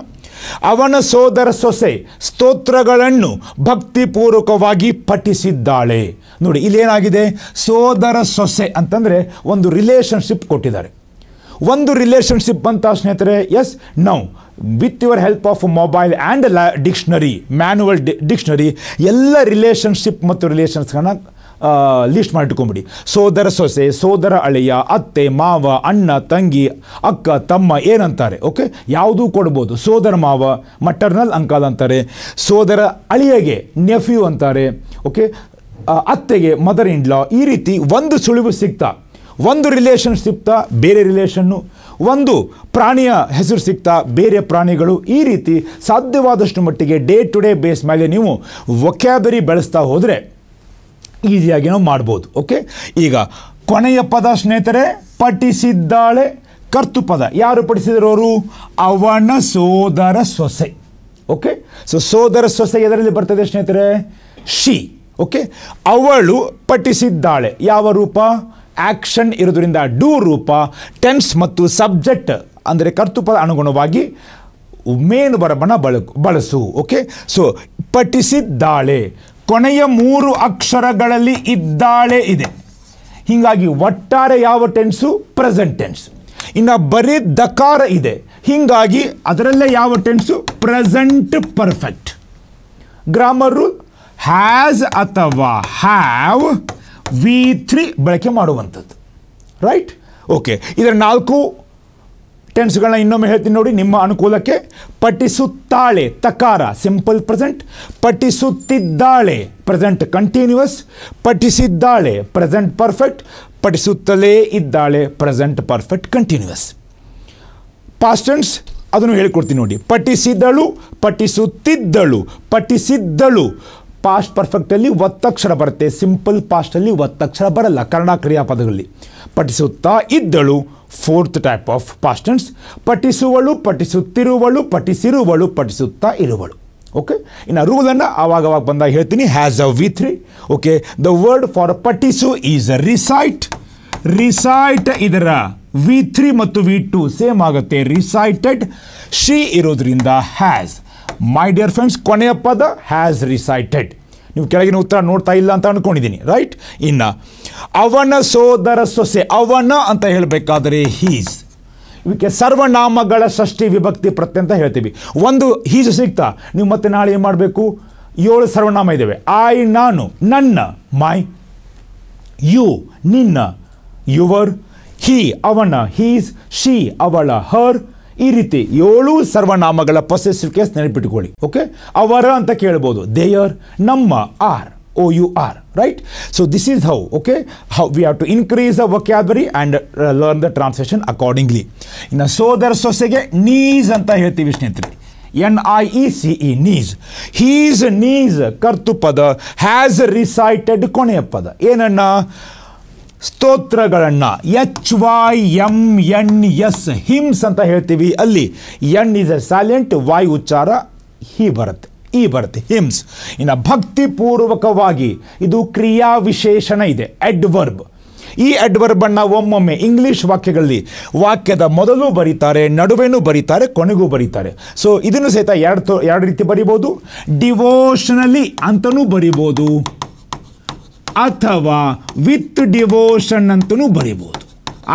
ಅವನ ಸೋದರ ಸೊಸೆ ಸ್ತೋತ್ರಗಳನ್ನು ಭಕ್ತಿಪೂರ್ವಕವಾಗಿ ಪಠಿಸಿದ್ದಾಳೆ ನೋಡಿ ಇಲ್ಲೇನಾಗಿದೆ ಸೋದರ ಸೊಸೆ ಅಂತಂದರೆ ಒಂದು ರಿಲೇಷನ್ಶಿಪ್ ಕೊಟ್ಟಿದ್ದಾರೆ ಒಂದು ರಿಲೇಷನ್ಶಿಪ್ ಅಂತ ಸ್ನೇಹಿತರೆ as now with your help of mobile and ಲ್ಯಾ ಡಿಕ್ಷನರಿ ಮ್ಯಾನುವಲ್ ಡಿ ಡಿಕ್ಷನರಿ ಎಲ್ಲ ರಿಲೇಷನ್ಶಿಪ್ ಮತ್ತು ರಿಲೇಷನ್ಸ್ಗಳನ್ನ ಲಿಸ್ಟ್ ಮಾಡಿಟ್ಕೊಂಬಿಡಿ ಸೋದರ ಸೊಸೆ ಸೋದರ ಅಳಿಯ ಅತ್ತೆ ಮಾವ ಅಣ್ಣ ತಂಗಿ ಅಕ್ಕ ತಮ್ಮ ಏನಂತಾರೆ ಓಕೆ ಯಾವುದೂ ಕೊಡ್ಬೋದು ಸೋದರ ಮಾವ ಮಟರ್ನಲ್ ಅಂಕಲ್ ಅಂತಾರೆ ಸೋದರ ಅಳಿಯಗೆ ನೆಫ್ಯೂ ಅಂತಾರೆ ಓಕೆ ಅತ್ತೆಗೆ ಮದರ್ ಇನ್ ಲಾ ಈ ರೀತಿ ಒಂದು ಸುಳಿವು ಸಿಗ್ತಾ ಒಂದು ರಿಲೇಷನ್ ಸಿಗ್ತಾ ಬೇರೆ ರಿಲೇಷನ್ನು ಒಂದು ಪ್ರಾಣಿಯ ಹೆಸರು ಸಿಗ್ತಾ ಬೇರೆ ಪ್ರಾಣಿಗಳು ಈ ರೀತಿ ಸಾಧ್ಯವಾದಷ್ಟು ಮಟ್ಟಿಗೆ ಡೇ ಟು ಡೇ ಬೇಸ್ ಮೇಲೆ ನೀವು ವೊಕ್ಯಾಬರಿ ಬೆಳೆಸ್ತಾ ಹೋದರೆ ಈಸಿಯಾಗಿ ನಾವು ಮಾಡ್ಬೋದು ಓಕೆ ಈಗ ಕೊನೆಯ ಪದ ಸ್ನೇಹಿತರೆ ಪಠಿಸಿದ್ದಾಳೆ ಕರ್ತುಪದ ಪದ ಯಾರು ಅವರು ಅವನ ಸೋದರ ಸೊಸೆ ಓಕೆ ಸೊ ಸೋದರ ಸೊಸೆ ಎದರಲ್ಲಿ ಬರ್ತದೆ ಸ್ನೇಹಿತರೆ ಶಿ ಓಕೆ ಅವಳು ಪಠಿಸಿದ್ದಾಳೆ ಯಾವ ರೂಪ ಆ್ಯಕ್ಷನ್ ಇರೋದರಿಂದ ಡೂ ರೂಪ ಟೆನ್ಸ್ ಮತ್ತು ಸಬ್ಜೆಕ್ಟ್ ಅಂದರೆ ಕರ್ತುಪದ ಅನುಗುಣವಾಗಿ ಮೇನು ಬರಬಣ ಬಳಕು ಬಳಸು ಓಕೆ ಸೊ ಪಠಿಸಿದ್ದಾಳೆ ಕೊನೆಯ ಮೂರು ಅಕ್ಷರಗಳಲ್ಲಿ ಇದ್ದಾಳೆ ಇದೆ ಹೀಗಾಗಿ ಒಟ್ಟಾರೆ ಯಾವ ಟೆನ್ಸು ಪ್ರೆಸೆಂಟ್ ಟೆನ್ಸ್ ಇನ್ನು ಬರೀ ದಕಾರ ಇದೆ ಹೀಗಾಗಿ ಅದರಲ್ಲೇ ಯಾವ tense present perfect grammar rule has ಅಥವಾ ಹ್ಯಾವ್ ವಿ ತ್ರೀ ಬಳಕೆ ಮಾಡುವಂಥದ್ದು ರೈಟ್ ಓಕೆ ಇದರ ನಾಲ್ಕು ಟೆನ್ಸ್ಗಳನ್ನ ಇನ್ನೊಮ್ಮೆ ಹೇಳ್ತೀನಿ ನೋಡಿ ನಿಮ್ಮ ಅನುಕೂಲಕ್ಕೆ ಪಠಿಸುತ್ತಾಳೆ ತಕಾರ ಸಿಂಪಲ್ ಪ್ರೆಸೆಂಟ್ ಪಠಿಸುತ್ತಿದ್ದಾಳೆ ಪ್ರೆಸೆಂಟ್ ಕಂಟಿನ್ಯೂಸ್ ಪಠಿಸಿದ್ದಾಳೆ ಪ್ರೆಸೆಂಟ್ ಪರ್ಫೆಕ್ಟ್ ಪಠಿಸುತ್ತಲೇ ಇದ್ದಾಳೆ ಪ್ರೆಸೆಂಟ್ ಪರ್ಫೆಕ್ಟ್ ಕಂಟಿನ್ಯೂಸ್ ಪಾಸ್ಟೆನ್ಸ್ ಅದನ್ನು ಹೇಳ್ಕೊಡ್ತೀನಿ ನೋಡಿ ಪಠಿಸಿದಳು ಪಠಿಸುತ್ತಿದ್ದಳು ಪಠಿಸಿದ್ದಳು ಪಾಸ್ಟ್ ಪರ್ಫೆಕ್ಟಲ್ಲಿ ಒತ್ತಕ್ಷರ ಬರುತ್ತೆ ಸಿಂಪಲ್ ಪಾಸ್ಟಲ್ಲಿ ಒತ್ತಕ್ಷರ ಬರಲ್ಲ ಕರ್ಣ ಕ್ರಿಯಾಪದಗಳಲ್ಲಿ ಪಠಿಸುತ್ತಾ ಇದ್ದಳು ಫೋರ್ತ್ ಟೈಪ್ ಆಫ್ ಪಾಸ್ಟನ್ಸ್ ಪಠಿಸುವಳು ಪಠಿಸುತ್ತಿರುವಳು ಪಠಿಸಿರುವಳು ಪಠಿಸುತ್ತಾ ಇರುವಳು ಓಕೆ ಇನ್ನು ರೂಲನ್ನು ಅವಾಗವಾಗ ಬಂದಾಗ ಹೇಳ್ತೀನಿ has a V three okay the word for ಪಠಿಸು ಈಸ್ ಅ ರಿಸೈಟ್ ರಿಸೈಟ್ ಇದರ ವಿ ಥ್ರೀ ಮತ್ತು ವಿ ಟು ಸೇಮ್ ಆಗುತ್ತೆ ರಿಸೈಟೆಡ್ ಶಿ ಇರೋದ್ರಿಂದ ಹ್ಯಾಸ್ ಮೈ ಡಿಯರ್ ಫ್ರೆಂಡ್ಸ್ ಕೊನೆಯ ಪದ ಹ್ಯಾಸ್ ರಿಸೈಟೆಡ್ ನೀವು ಕೆಳಗಿನ ಉತ್ತರ ನೋಡ್ತಾ ಇಲ್ಲ ಅಂತ ಅಂದ್ಕೊಂಡಿದ್ದೀನಿ ರೈಟ್ ಇನ್ನು ಅವನ ಸೋದರ ಸೊಸೆ ಅವನ ಅಂತ ಹೇಳಬೇಕಾದರೆ ಹೀಸ್ ಇವಕ್ಕೆ ಸರ್ವನಾಮಗಳ ಷಷ್ಠಿ ವಿಭಕ್ತಿ ಪ್ರತ್ಯಂತ ಅಂತ ಹೇಳ್ತೀವಿ ಒಂದು ಹೀಸ್ ಸಿಗ್ತಾ ನೀವು ಮತ್ತೆ ನಾಳೆ ಏನು ಮಾಡಬೇಕು ಏಳು ಸರ್ವನಾಮ ಇದ್ದಾವೆ ಐ ನಾನು ನನ್ನ ಮೈ ಯು ನಿನ್ನ ಯುವರ್ ಹೀ ಅವನ ಹೀಸ್ ಶಿ ಅವಳ ಹರ್ ಈ ರೀತಿ ಏಳು ಸರ್ವನಾಮಗಳ ಪೊಸೆಸಿವ್ ಕೇಸ್ ನೆನಪಿಟ್ಕೊಳ್ಳಿ ಓಕೆ ಅವರ ಅಂತ ಕೇಳ್ಬೋದು ದೇಯರ್ ನಮ್ಮ R O U R right so this is how okay how we have to increase the vocabulary and learn the translation accordingly ಇನ್ನು ಸೋದರ ಸೊಸೆಗೆ ನೀಸ್ ಅಂತ ಹೇಳ್ತೀವಿ ಸ್ನೇಹಿತರೆ N I E C E niece his niece ಪದ ಹ್ಯಾಸ್ ರಿಸೈಟೆಡ್ ಕೊನೆಯ ಪದ ಏನಣ್ಣ ಸ್ತೋತ್ರಗಳನ್ನು H Y M N S hymns ಅಂತ ಹೇಳ್ತೀವಿ ಅಲ್ಲಿ N is A silent Y ಉಚ್ಚಾರ ಹಿ ಬರುತ್ತೆ ಈ ಬರುತ್ತೆ ಹಿಮ್ಸ್ ಇನ್ನು ಭಕ್ತಿಪೂರ್ವಕವಾಗಿ ಇದು ಕ್ರಿಯಾ ವಿಶೇಷಣ ಇದೆ ಎಡ್ವರ್ಬ್ ಈ ಎಡ್ವರ್ಬನ್ನು ಒಮ್ಮೊಮ್ಮೆ ಇಂಗ್ಲೀಷ್ ವಾಕ್ಯಗಳಲ್ಲಿ ವಾಕ್ಯದ ಮೊದಲು ಬರೀತಾರೆ ನಡುವೆನೂ ಬರೀತಾರೆ ಕೊನೆಗೂ ಬರೀತಾರೆ ಸೊ ಇದನ್ನು ಸಹಿತ ಎರಡು ಎರಡು ರೀತಿ ಬರಿಬೋದು ಡಿವೋಷನಲಿ ಅಂತಲೂ ಬರಿಬೋದು ಅಥವಾ ವಿತ್ ಡಿವೋಷನ್ ಅಂತಲೂ ಬರಿಬೋದು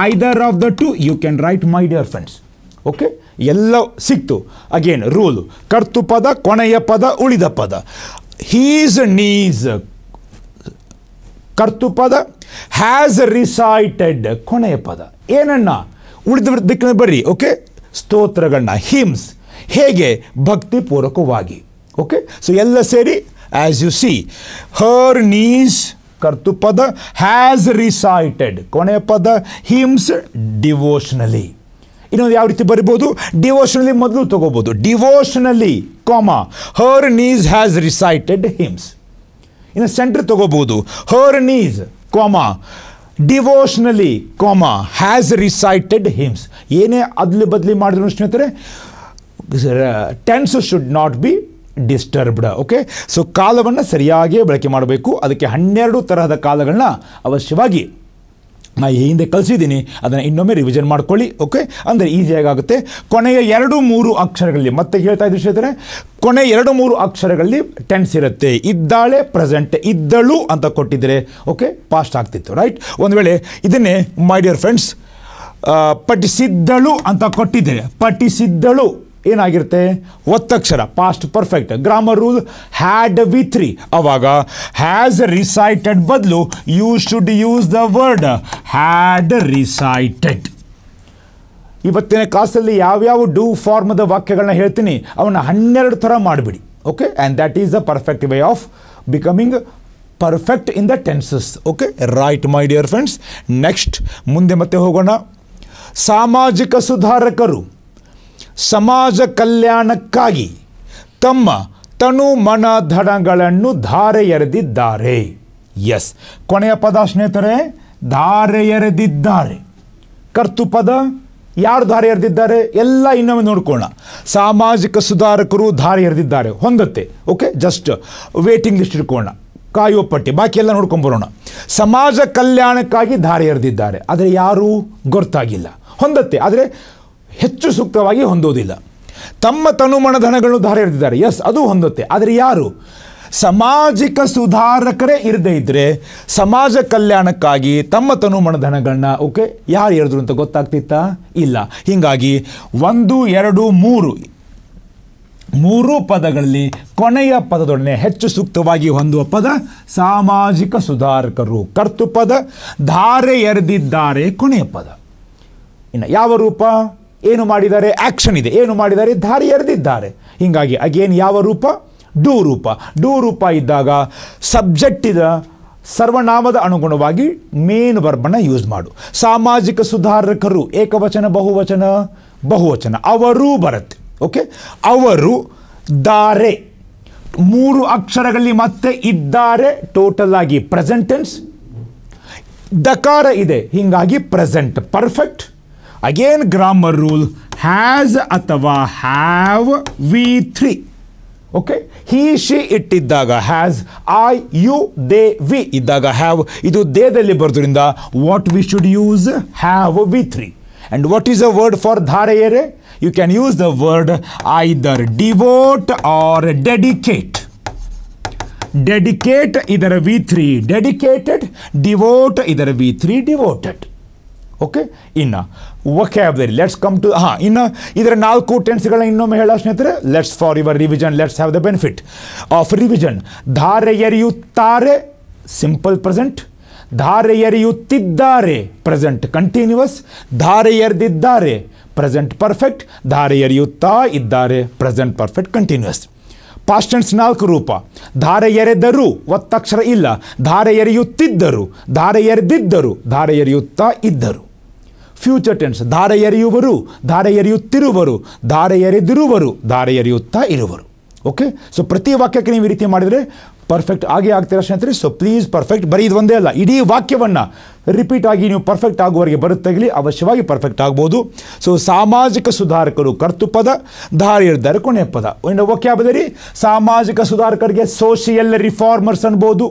either of the two you can write my dear friends okay ಎಲ್ಲ ಸಿಕ್ತು ಅಗೇನ್ ರೂಲು ಕರ್ತು ಪದ ಕೊನೆಯ ಪದ ಉಳಿದ ಪದ ಹೀಸ್ ನೀಸ್ ಕರ್ತು ಪದ ಹ್ಯಾಸ್ ರಿಸೈಟೆಡ್ ಕೊನೆಯ ಪದ ಏನನ್ನ ಉಳಿದ ದಿಕ್ಕಿನ ಬರ್ರಿ ಓಕೆ ಸ್ತೋತ್ರಗಳನ್ನ ಹಿಮ್ಸ್ ಹೇಗೆ ಭಕ್ತಿಪೂರ್ವಕವಾಗಿ ಓಕೆ ಸೊ ಎಲ್ಲ ಸೇರಿ as you see her niece ಕರ್ತು ಪದ ಹ್ಯಾಸ್ ರಿಸೈಟೆಡ್ ಕೊನೆಯ ಪದ ಹಿಮ್ಸ್ ಡಿವೋಷ್ನಲಿ ಇನ್ನೊಂದು ಯಾವ ರೀತಿ ಬರಿಬೋದು ಡಿವೋಷ್ನಲಿ ಮೊದಲು ತಗೋಬೋದು devotionally comma her niece has recited hymns ಇನ್ನು ಸೆಂಟರ್ ತಗೋಬೋದು ಹರ್ ನೀಸ್ ಕಾಮ ಡಿವೋಷನಲಿ ಕಾಮ ಹ್ಯಾಸ್ ರಿಸೈಟೆಡ್ ಹಿಮ್ಸ್ ಏನೇ ಅದ್ಲಿ ಬದಲಿ ಮಾಡಿದ್ರು ಸ್ನೇಹಿತರೆ tense should not be disturbed okay so ಕಾಲವನ್ನು ಸರಿಯಾಗೇ ಬಳಕೆ ಮಾಡಬೇಕು ಅದಕ್ಕೆ ಹನ್ನೆರಡು ತರಹದ ಕಾಲಗಳನ್ನ ಅವಶ್ಯವಾಗಿ ನಾನು ಈ ಹಿಂದೆ ಕಲಿಸಿದ್ದೀನಿ ಅದನ್ನು ಇನ್ನೊಮ್ಮೆ ರಿವಿಷನ್ ಮಾಡ್ಕೊಳ್ಳಿ ಓಕೆ ಅಂದರೆ ಈಸಿಯಾಗಿ ಆಗುತ್ತೆ ಕೊನೆಯ ಎರಡು ಮೂರು ಅಕ್ಷರಗಳಲ್ಲಿ ಮತ್ತೆ ಹೇಳ್ತಾ ಇದ್ದು ಸ್ನೇಹಿತರೆ ಕೊನೆ ಎರಡು ಮೂರು ಅಕ್ಷರಗಳಲ್ಲಿ ಟೆನ್ಸ್ ಇರುತ್ತೆ ಇದ್ದಾಳೆ ಪ್ರೆಸೆಂಟ್ ಇದ್ದಳು ಅಂತ ಕೊಟ್ಟಿದ್ದರೆ ಓಕೆ ಪಾಸ್ಟ್ ಆಗ್ತಿತ್ತು ರೈಟ್ ಒಂದು ವೇಳೆ ಇದನ್ನೇ ಮೈ ಡಿಯರ್ ಫ್ರೆಂಡ್ಸ್ ಪಠಿಸಿದ್ದಳು ಅಂತ ಕೊಟ್ಟಿದ್ದೇನೆ ಪಠಿಸಿದ್ದಳು ಏನಾಗಿರುತ್ತೆ ಒತ್ತಕ್ಷರ past perfect grammar rule had V three ಅವಾಗ ಹ್ಯಾಸ್ ರಿಸೈಟೆಡ್ ಬದಲು you should use the word had recited ಇವತ್ತಿನ ಕ್ಲಾಸಲ್ಲಿ ಯಾವ್ಯಾವ ಡೂ ಫಾರ್ಮದ ವಾಕ್ಯಗಳನ್ನ ಹೇಳ್ತೀನಿ ಅವನ್ನ ಹನ್ನೆರಡು ಥರ ಮಾಡಿಬಿಡಿ okay and that is the perfect way of becoming perfect in the tenses okay right my dear friends next ಮುಂದೆ ಮತ್ತೆ ಹೋಗೋಣ ಸಾಮಾಜಿಕ ಸುಧಾರಕರು ಸಮಾಜ ಕಲ್ಯಾಣಕ್ಕಾಗಿ ತಮ್ಮ ತನು ಮನ ಧನಗಳನ್ನು ಧಾರೆ ಎರೆದಿದ್ದಾರೆ ಎಸ್ ಕೊನೆಯ ಪದ ಸ್ನೇಹಿತರೆ ಧಾರೆ ಎರೆದಿದ್ದಾರೆ ಕರ್ತು ಪದ ಯಾರು ಧಾರೆ ಎರೆದಿದ್ದಾರೆ ಎಲ್ಲ ಇನ್ನೊಮ್ಮೆ ನೋಡ್ಕೋಣ ಸಾಮಾಜಿಕ ಸುಧಾರಕರು ಧಾರೆ ಎರೆದಿದ್ದಾರೆ ಹೊಂದತ್ತೆ ಓಕೆ ಜಸ್ಟ್ ವೇಟಿಂಗ್ ಲಿಸ್ಟ್ ಇಟ್ಕೋಣ ಕಾಯುವ ಪಟ್ಟಿ ಬಾಕಿ ಎಲ್ಲ ಬರೋಣ ಸಮಾಜ ಕಲ್ಯಾಣಕ್ಕಾಗಿ ಧಾರೆ ಎರೆದಿದ್ದಾರೆ ಆದರೆ ಯಾರೂ ಗೊತ್ತಾಗಿಲ್ಲ ಹೊಂದತ್ತೆ ಆದರೆ ಹೆಚ್ಚು ಸೂಕ್ತವಾಗಿ ಹೊಂದುವುದಿಲ್ಲ ತಮ್ಮ ತನುಮಣಧನಗಳು ಧಾರೆ ಎರೆದಿದ್ದಾರೆ ಎಸ್ ಅದು ಹೊಂದುತ್ತೆ ಆದರೆ ಯಾರು ಸಾಮಾಜಿಕ ಸುಧಾರಕರೇ ಇರದೇ ಇದ್ದರೆ ಸಮಾಜ ಕಲ್ಯಾಣಕ್ಕಾಗಿ ತಮ್ಮ ತನುಮಣಧನಗಳನ್ನ ಓಕೆ ಯಾರು ಹೇಳಿದ್ರು ಅಂತ ಗೊತ್ತಾಗ್ತಿತ್ತಾ ಇಲ್ಲ ಹೀಗಾಗಿ ಒಂದು ಎರಡು ಮೂರು ಮೂರು ಪದಗಳಲ್ಲಿ ಕೊನೆಯ ಪದದೊಡನೆ ಹೆಚ್ಚು ಸೂಕ್ತವಾಗಿ ಹೊಂದುವ ಪದ ಸಾಮಾಜಿಕ ಸುಧಾರಕರು ಪದ ಧಾರೆ ಎರೆದಿದ್ದಾರೆ ಕೊನೆಯ ಪದ ಇನ್ನು ಯಾವ ರೂಪ ಏನು ಮಾಡಿದ್ದಾರೆ ಆ್ಯಕ್ಷನ್ ಇದೆ ಏನು ಮಾಡಿದ್ದಾರೆ ದಾರಿ ಎರೆದಿದ್ದಾರೆ ಹೀಗಾಗಿ ಅಗೇನ್ ಯಾವ ರೂಪ ಡೂ ರೂಪ ಡೂ ರೂಪ ಇದ್ದಾಗ ಸಬ್ಜೆಕ್ಟಿದ ಸರ್ವನಾಮದ ಅನುಗುಣವಾಗಿ ಮೇನ್ ವರ್ಬನ್ನು ಯೂಸ್ ಮಾಡು ಸಾಮಾಜಿಕ ಸುಧಾರಕರು ಏಕವಚನ ಬಹುವಚನ ಬಹುವಚನ ಅವರೂ ಬರುತ್ತೆ ಓಕೆ ಅವರು ದಾರೆ ಮೂರು ಅಕ್ಷರಗಳಲ್ಲಿ ಮತ್ತೆ ಇದ್ದಾರೆ ಟೋಟಲ್ ಆಗಿ ಪ್ರೆಸೆಂಟೆನ್ಸ್ ದಕಾರ ಇದೆ ಹೀಗಾಗಿ present perfect Again, grammar rule has atava have v3. Okay, he, she, it, iddaga has, I, you, they, we, iddaga have, idu they, deli barthurinda, what we should use, have, v3. And what is the word for dharayere? You can use the word either devote or dedicate. Dedicate, either v3, dedicated, devote, either v3, devoted. Okay, enough. Very let's come to ಹಾಂ ಇನ್ನು ಇದರ ನಾಲ್ಕು ಟೆನ್ಸ್ಗಳನ್ನ ಇನ್ನೊಮ್ಮೆ ಹೇಳೋ ಸ್ನೇಹಿತರೆ let's for your revision let's have the benefit of revision ಧಾರೆ ಎರೆಯುತ್ತಾರೆ ಸಿಂಪಲ್ ಪ್ರೆಸೆಂಟ್ ಧಾರೆ ಎರೆಯುತ್ತಿದ್ದಾರೆ ಪ್ರೆಸೆಂಟ್ ಕಂಟಿನ್ಯೂಸ್ ಧಾರೆ ಎರೆದಿದ್ದಾರೆ ಪ್ರೆಸೆಂಟ್ ಪರ್ಫೆಕ್ಟ್ ಧಾರೆ ಎರೆಯುತ್ತಾ ಇದ್ದಾರೆ ಪ್ರೆಸೆಂಟ್ ಪರ್ಫೆಕ್ಟ್ ಕಂಟಿನ್ಯೂಸ್ ಪಾಸ್ಟೆನ್ಸ್ ನಾಲ್ಕು ರೂಪ ಧಾರೆ ಎರೆದರು ಒತ್ತಕ್ಷರ ಇಲ್ಲ ಧಾರೆ ಎರೆಯುತ್ತಿದ್ದರು ಧಾರೆ ಎರೆದಿದ್ದರು ಧಾರೆ ಎರೆಯುತ್ತಾ ಇದ್ದರು ಫ್ಯೂಚರ್ ಟೆನ್ಸ್ ಧಾರೆ ಎರೆಯುವರು ಧಾರೆ ಎರೆಯುತ್ತಿರುವರು ಧಾರೆ ಎರೆದಿರುವರು ಧಾರೆ ಎರೆಯುತ್ತಾ ಇರುವರು ಓಕೆ ಸೊ ಪ್ರತಿ ವಾಕ್ಯಕ್ಕೆ ನೀವು ಈ ರೀತಿ ಮಾಡಿದರೆ ಪರ್ಫೆಕ್ಟ್ ಆಗಿ ಆಗ್ತೀರಾ ಸ್ನೇಹಿತರೆ ಸೊ ಪ್ಲೀಸ್ ಪರ್ಫೆಕ್ಟ್ ಬರೀದು ಒಂದೇ ಅಲ್ಲ ಇಡೀ ವಾಕ್ಯವನ್ನು ರಿಪೀಟ್ ಆಗಿ ನೀವು ಪರ್ಫೆಕ್ಟ್ ಆಗುವವರೆಗೆ ಬರುತ್ತಾಗಲಿ ಅವಶ್ಯವಾಗಿ ಪರ್ಫೆಕ್ಟ್ ಆಗ್ಬೋದು ಸೊ ಸಾಮಾಜಿಕ ಸುಧಾರಕರು ಪದ ಪದ ಇರ್ತಾರೆ ಕೊನೆ ಪದ ಬದರಿ ಸಾಮಾಜಿಕ ಸುಧಾರಕರಿಗೆ ಸೋಷಿಯಲ್ ರಿಫಾರ್ಮರ್ಸ್ ಅನ್ಬೋದು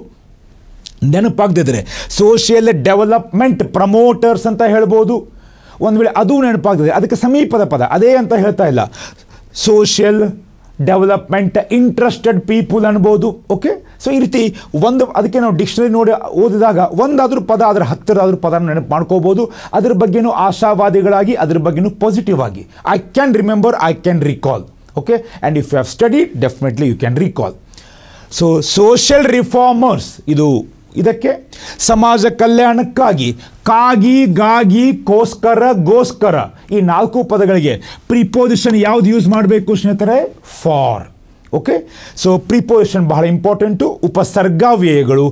ನೆನಪಾಗದಿದ್ರೆ ಸೋಷಿಯಲ್ ಡೆವಲಪ್ಮೆಂಟ್ ಪ್ರಮೋಟರ್ಸ್ ಅಂತ ಹೇಳ್ಬೋದು ಒಂದು ವೇಳೆ ಅದು ನೆನಪಾಗ್ತದೆ ಅದಕ್ಕೆ ಸಮೀಪದ ಪದ ಅದೇ ಅಂತ ಹೇಳ್ತಾ ಇಲ್ಲ ಸೋಷಿಯಲ್ ಡೆವಲಪ್ಮೆಂಟ್ ಇಂಟ್ರೆಸ್ಟೆಡ್ ಪೀಪಲ್ ಅನ್ಬೋದು ಓಕೆ ಸೊ ಈ ರೀತಿ ಒಂದು ಅದಕ್ಕೆ ನಾವು ಡಿಕ್ಷನರಿ ನೋಡಿ ಓದಿದಾಗ ಒಂದಾದರೂ ಪದ ಅದರ ಹತ್ತಿರದಾದ್ರೂ ಪದನ ನೆನಪು ಮಾಡ್ಕೋಬೋದು ಅದ್ರ ಬಗ್ಗೆನೂ ಆಶಾವಾದಿಗಳಾಗಿ ಅದ್ರ ಬಗ್ಗೆನೂ ಪಾಸಿಟಿವ್ ಆಗಿ I can remember I can recall okay and if you have study definitely you can recall so social reformers ಇದು ಇದಕ್ಕೆ ಸಮಾಜ ಕಲ್ಯಾಣಕ್ಕಾಗಿ ಕಾಗಿ ಗಾಗಿ ಕೋಸ್ಕರ ಗೋಸ್ಕರ ಈ ನಾಲ್ಕು ಪದಗಳಿಗೆ ಪ್ರಿಪೋಸಿಷನ್ ಯಾವುದು ಯೂಸ್ ಮಾಡಬೇಕು ಸ್ನೇಹಿತರೆ ಫಾರ್ ಓಕೆ ಸೊ ಪ್ರಿಪೋಸಿಷನ್ ಬಹಳ ಇಂಪಾರ್ಟೆಂಟು ಉಪಸರ್ಗ ವ್ಯಯಗಳು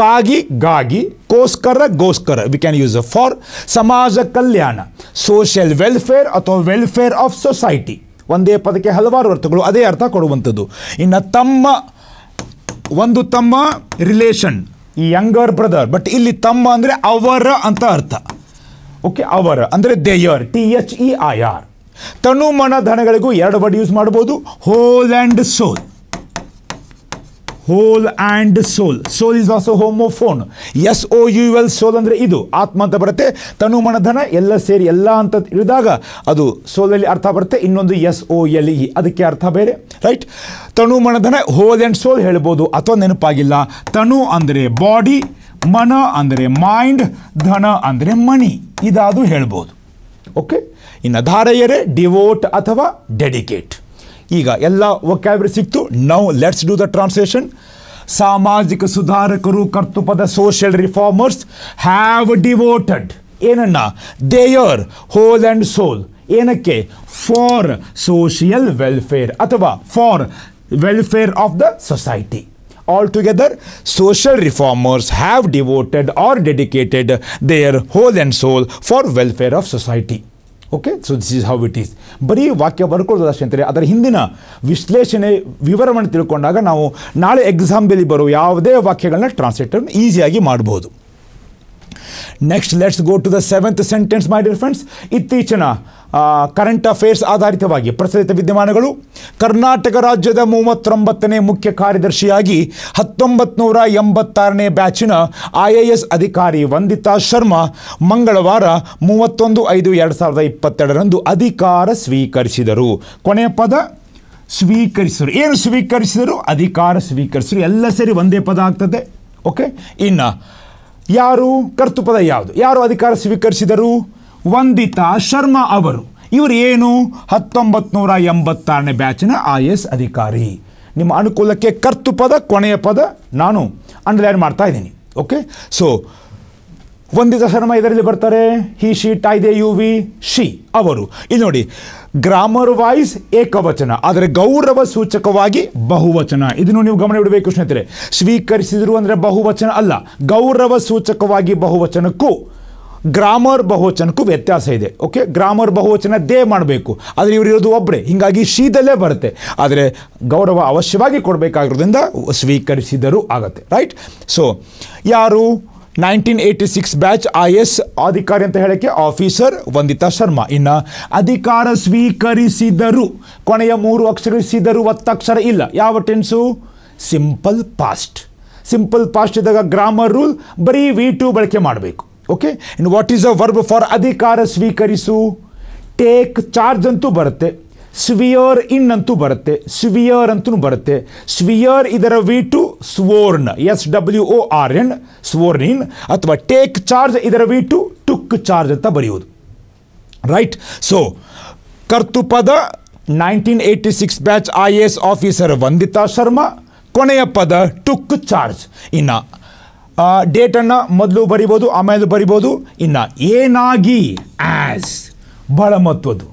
ಕಾಗಿ ಗಾಗಿ ಕೋಸ್ಕರ ಗೋಸ್ಕರ we can use a for ಸಮಾಜ ಕಲ್ಯಾಣ ಸೋಷಿಯಲ್ ವೆಲ್ಫೇರ್ ಅಥವಾ ವೆಲ್ಫೇರ್ ಆಫ್ ಸೊಸೈಟಿ ಒಂದೇ ಪದಕ್ಕೆ ಹಲವಾರು ಅರ್ಥಗಳು ಅದೇ ಅರ್ಥ ಕೊಡುವಂಥದ್ದು ಇನ್ನು ತಮ್ಮ ಒಂದು ತಮ್ಮ ರಿಲೇಷನ್ ಈ ಯಂಗರ್ ಬ್ರದರ್ ಬಟ್ ಇಲ್ಲಿ ತಮ್ಮ ಅಂದರೆ ಅವರ ಅಂತ ಅರ್ಥ ಓಕೆ ಅವರ ಅಂದರೆ their T H E I R ತನು ಮನ ಧನಗಳಿಗೂ ಎರಡು ವರ್ಡ್ ಯೂಸ್ ಮಾಡ್ಬೋದು whole and soul whole and soul soul is as is also phone S O U L soul ಅಂದರೆ ಇದು ಆತ್ಮ ಅಂತ ಬರುತ್ತೆ ತನು ಮಣಧನ ಎಲ್ಲ ಸೇರಿ ಎಲ್ಲ ಅಂತ ಇಳಿದಾಗ ಅದು ಸೋಲಲ್ಲಿ ಅರ್ಥ ಬರುತ್ತೆ ಇನ್ನೊಂದು ಎಸ್ ಓ ಎಲ್ ಇ ಅದಕ್ಕೆ ಅರ್ಥ ಬೇರೆ ರೈಟ್ ತನು ಮಣಧನ ಹೋಲ್ ಆ್ಯಂಡ್ ಸೋಲ್ ಹೇಳ್ಬೋದು ಅಥವಾ ನೆನಪಾಗಿಲ್ಲ ತನು ಅಂದರೆ ಬಾಡಿ ಮನ ಅಂದರೆ ಮೈಂಡ್ ಧನ ಅಂದರೆ ಮಣಿ ಇದಾದು ಹೇಳ್ಬೋದು ಓಕೆ ಇನ್ನು ಧಾರೆಯರೆ ಡಿವೋಟ್ ಅಥವಾ ಡೆಡಿಕೇಟ್ ಈಗ ಎಲ್ಲ ಒಕ್ಯಾಬ್ರಿ ಸಿಕ್ತು now let's do the translation ಸಾಮಾಜಿಕ ಸುಧಾರಕರು ಕರ್ತೃಪದ ಸೋಷಿಯಲ್ ರಿಫಾರ್ಮರ್ಸ್ ಹ್ಯಾವ್ ಡಿವೋಟೆಡ್ ಏನನ್ನ ದೇಯರ್ ಹೋಲ್ ಆ್ಯಂಡ್ ಸೋಲ್ ಏನಕ್ಕೆ for social welfare or for welfare of the society all together social reformers have devoted or dedicated their whole and soul for welfare of society okay so this is how it is ಬರೀ ವಾಕ್ಯ ಬರ್ಕೊಳ್ಳೋದು ಅಷ್ಟೇ ಅಂತಾರೆ ಅದರ ಹಿಂದಿನ ವಿಶ್ಲೇಷಣೆ ವಿವರವನ್ನು ತಿಳ್ಕೊಂಡಾಗ ನಾವು ನಾಳೆ ಎಕ್ಸಾಂಬಲಿ ಬರೋ ಯಾವುದೇ ವಾಕ್ಯಗಳನ್ನ ಟ್ರಾನ್ಸ್ಲೇಟರ್ ಈಸಿಯಾಗಿ ಮಾಡ್ಬೋದು next let's go to the seventh sentence my dear ಇತ್ತೀಚಿನ ಕರೆಂಟ್ ಅಫೇರ್ಸ್ ಆಧಾರಿತವಾಗಿ ಪ್ರಚಲಿತ ವಿದ್ಯಮಾನಗಳು ಕರ್ನಾಟಕ ರಾಜ್ಯದ ಮೂವತ್ತೊಂಬತ್ತನೇ ಮುಖ್ಯ ಕಾರ್ಯದರ್ಶಿಯಾಗಿ ಹತ್ತೊಂಬತ್ತು ನೂರ ಎಂಬತ್ತಾರನೇ ಬ್ಯಾಚಿನ ಐ ಎ ಎಸ್ ಅಧಿಕಾರಿ ವಂದಿತಾ ಶರ್ಮಾ ಮಂಗಳವಾರ ಮೂವತ್ತೊಂದು ಐದು ಎರಡು ಸಾವಿರದ ಇಪ್ಪತ್ತೆರಡರಂದು ಅಧಿಕಾರ ಸ್ವೀಕರಿಸಿದರು ಕೊನೆಯ ಪದ ಸ್ವೀಕರಿಸಿದರು ಏನು ಸ್ವೀಕರಿಸಿದರು ಅಧಿಕಾರ ಸ್ವೀಕರಿಸಿದರು ಎಲ್ಲ ಸೇರಿ ಒಂದೇ ಪದ ಆಗ್ತದೆ ಓಕೆ ಇನ್ನು ಯಾರು ಕರ್ತೃಪದ ಯಾವುದು ಯಾರು ಅಧಿಕಾರ ಸ್ವೀಕರಿಸಿದರು ವಂದಿತಾ ಶರ್ಮಾ ಅವರು ಇವರು ಏನು ಹತ್ತೊಂಬತ್ತು ನೂರ ಎಂಬತ್ತಾರನೇ ಬ್ಯಾಚಿನ ಐ ಎಸ್ ಅಧಿಕಾರಿ ನಿಮ್ಮ ಅನುಕೂಲಕ್ಕೆ ಕರ್ತು ಪದ ಕೊನೆಯ ಪದ ನಾನು ಅಂಡರ್ಲೈನ್ ಮಾಡ್ತಾ ಇದ್ದೀನಿ ಓಕೆ ಸೊ ವಂದಿತ ಶರ್ಮ ಇದರಲ್ಲಿ ಬರ್ತಾರೆ he she it they you we she ಅವರು ಇದು ನೋಡಿ ಗ್ರಾಮರ್ ವೈಸ್ ಏಕವಚನ ಆದರೆ ಗೌರವ ಸೂಚಕವಾಗಿ ಬಹುವಚನ ಇದನ್ನು ನೀವು ಗಮನ ಇಡಬೇಕು ಸ್ನೇಹಿತರೆ ಸ್ವೀಕರಿಸಿದರು ಅಂದರೆ ಬಹುವಚನ ಅಲ್ಲ ಗೌರವ ಸೂಚಕವಾಗಿ ಬಹುವಚನಕ್ಕೂ ಗ್ರಾಮರ್ ಬಹುವಚನಕ್ಕೂ ವ್ಯತ್ಯಾಸ ಇದೆ ಓಕೆ ಗ್ರಾಮರ್ ಬಹುವಚನ ದೇ ಮಾಡಬೇಕು ಆದರೆ ಇವರು ಇರೋದು ಒಬ್ಬರೇ ಹೀಗಾಗಿ ಶೀದಲ್ಲೇ ಬರುತ್ತೆ ಆದರೆ ಗೌರವ ಅವಶ್ಯವಾಗಿ ಕೊಡಬೇಕಾಗಿರೋದ್ರಿಂದ ಸ್ವೀಕರಿಸಿದರೂ ಆಗುತ್ತೆ ರೈಟ್ ಸೊ ಯಾರು nineteen eighty six batch I S ಅಧಿಕಾರಿ ಅಂತ ಹೇಳೋಕ್ಕೆ ಆಫೀಸರ್ ವಂದಿತಾ ಶರ್ಮಾ ಇನ್ನು ಅಧಿಕಾರ ಸ್ವೀಕರಿಸಿದರು ಕೊನೆಯ ಮೂರು ಅಕ್ಷರಿಸಿದರು ಒತ್ತಕ್ಷರ ಇಲ್ಲ ಯಾವ tense simple past simple past ಇದ್ದಾಗ ಗ್ರಾಮರ್ ರೂಲ್ ಬರೀ ವಿ ಟು ಬಳಕೆ ಮಾಡಬೇಕು okay in what is a verb for ಅಧಿಕಾರ ಸ್ವೀಕರಿಸು ಟೇಕ್ ಚಾರ್ಜ್ ಅಂತೂ ಬರುತ್ತೆ ಸ್ವಿಯರ್ ಇನ್ ಅಂತೂ ಬರುತ್ತೆ ಸ್ವಿಯರ್ ಅಂತೂ ಬರುತ್ತೆ ಸ್ವಿಯರ್ ಇದರ V two sworn S W O R N sworn in ಅಥವಾ ಟೇಕ್ ಚಾರ್ಜ್ ಇದರ ವಿ ಟು ಟುಕ್ ಚಾರ್ಜ್ ಅಂತ ಬರೆಯುವುದು ರೈಟ್ ಸೊ ಕರ್ತುಪದ nineteen eighty six batch I A S officer Vandita Sharma ಕೊನೆಯ ಪದ ಟುಕ್ ಚಾರ್ಜ್ ಇನ್ನು ಡೇಟನ್ನು ಮೊದಲು ಬರಿಬೋದು ಆಮೇಲೆ ಬರಿಬೋದು ಇನ್ನು ಏನಾಗಿ ಆ್ಯಸ್ ಬಹಳ ಮಹತ್ವದ್ದು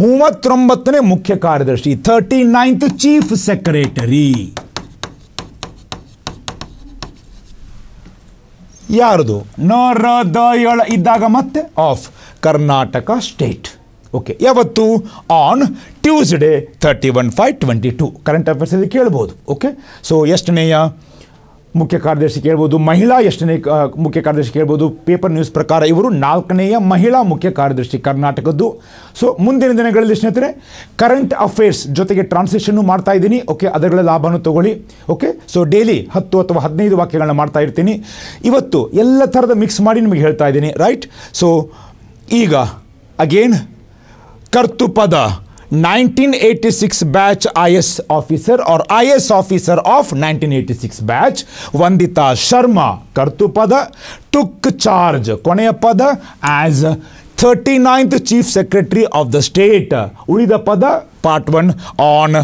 ಮೂವತ್ತೊಂಬತ್ತನೇ ಮುಖ್ಯ ಕಾರ್ಯದರ್ಶಿ ತರ್ಟಿ ನೈನ್ತ್ ಚೀಫ್ ಸೆಕ್ರೆಟರಿ ಯಾರದು ನರ ಇದ್ದಾಗ ಮತ್ತೆ ಆಫ್ ಕರ್ನಾಟಕ ಸ್ಟೇಟ್ ಓಕೆ ಯಾವತ್ತು on Tuesday thirty one five twenty two current ಅಫೇರ್ಸಲ್ಲಿ ಕೇಳ್ಬೋದು ಓಕೆ ಸೊ ಎಷ್ಟನೆಯ ಮುಖ್ಯ ಕಾರ್ಯದರ್ಶಿ ಕೇಳ್ಬೋದು ಮಹಿಳಾ ಎಷ್ಟನೇ ಮುಖ್ಯ ಕಾರ್ಯದರ್ಶಿ ಕೇಳ್ಬೋದು ಪೇಪರ್ ನ್ಯೂಸ್ ಪ್ರಕಾರ ಇವರು ನಾಲ್ಕನೆಯ ಮಹಿಳಾ ಮುಖ್ಯ ಕಾರ್ಯದರ್ಶಿ ಕರ್ನಾಟಕದ್ದು ಸೊ ಮುಂದಿನ ದಿನಗಳಲ್ಲಿ ಸ್ನೇಹಿತರೆ ಕರೆಂಟ್ ಅಫೇರ್ಸ್ ಜೊತೆಗೆ ಟ್ರಾನ್ಸ್ಲೇಷನ್ನು ಮಾಡ್ತಾ ಇದ್ದೀನಿ ಓಕೆ ಅದರಗಳ ಲಾಭನೂ ತೊಗೊಳ್ಳಿ ಓಕೆ ಸೊ ಡೈಲಿ ಹತ್ತು ಅಥವಾ ಹದಿನೈದು ವಾಕ್ಯಗಳನ್ನ ಮಾಡ್ತಾ ಇರ್ತೀನಿ ಇವತ್ತು ಎಲ್ಲ ಥರದ ಮಿಕ್ಸ್ ಮಾಡಿ ನಿಮಗೆ ಹೇಳ್ತಾ ಇದ್ದೀನಿ ರೈಟ್ ಸೊ ಈಗ ಅಗೇನ್ ಕರ್ತುಪದ 1986 बैच आईएएस ऑफिसर और IAS officer of 1986 batch Vandita Sharma ಕರ್ತುಪದ टुक चार्ज ಕೊನೆಯ पद as thirty ninth chief secretary of the state ಉಳಿದ ಪದ part one on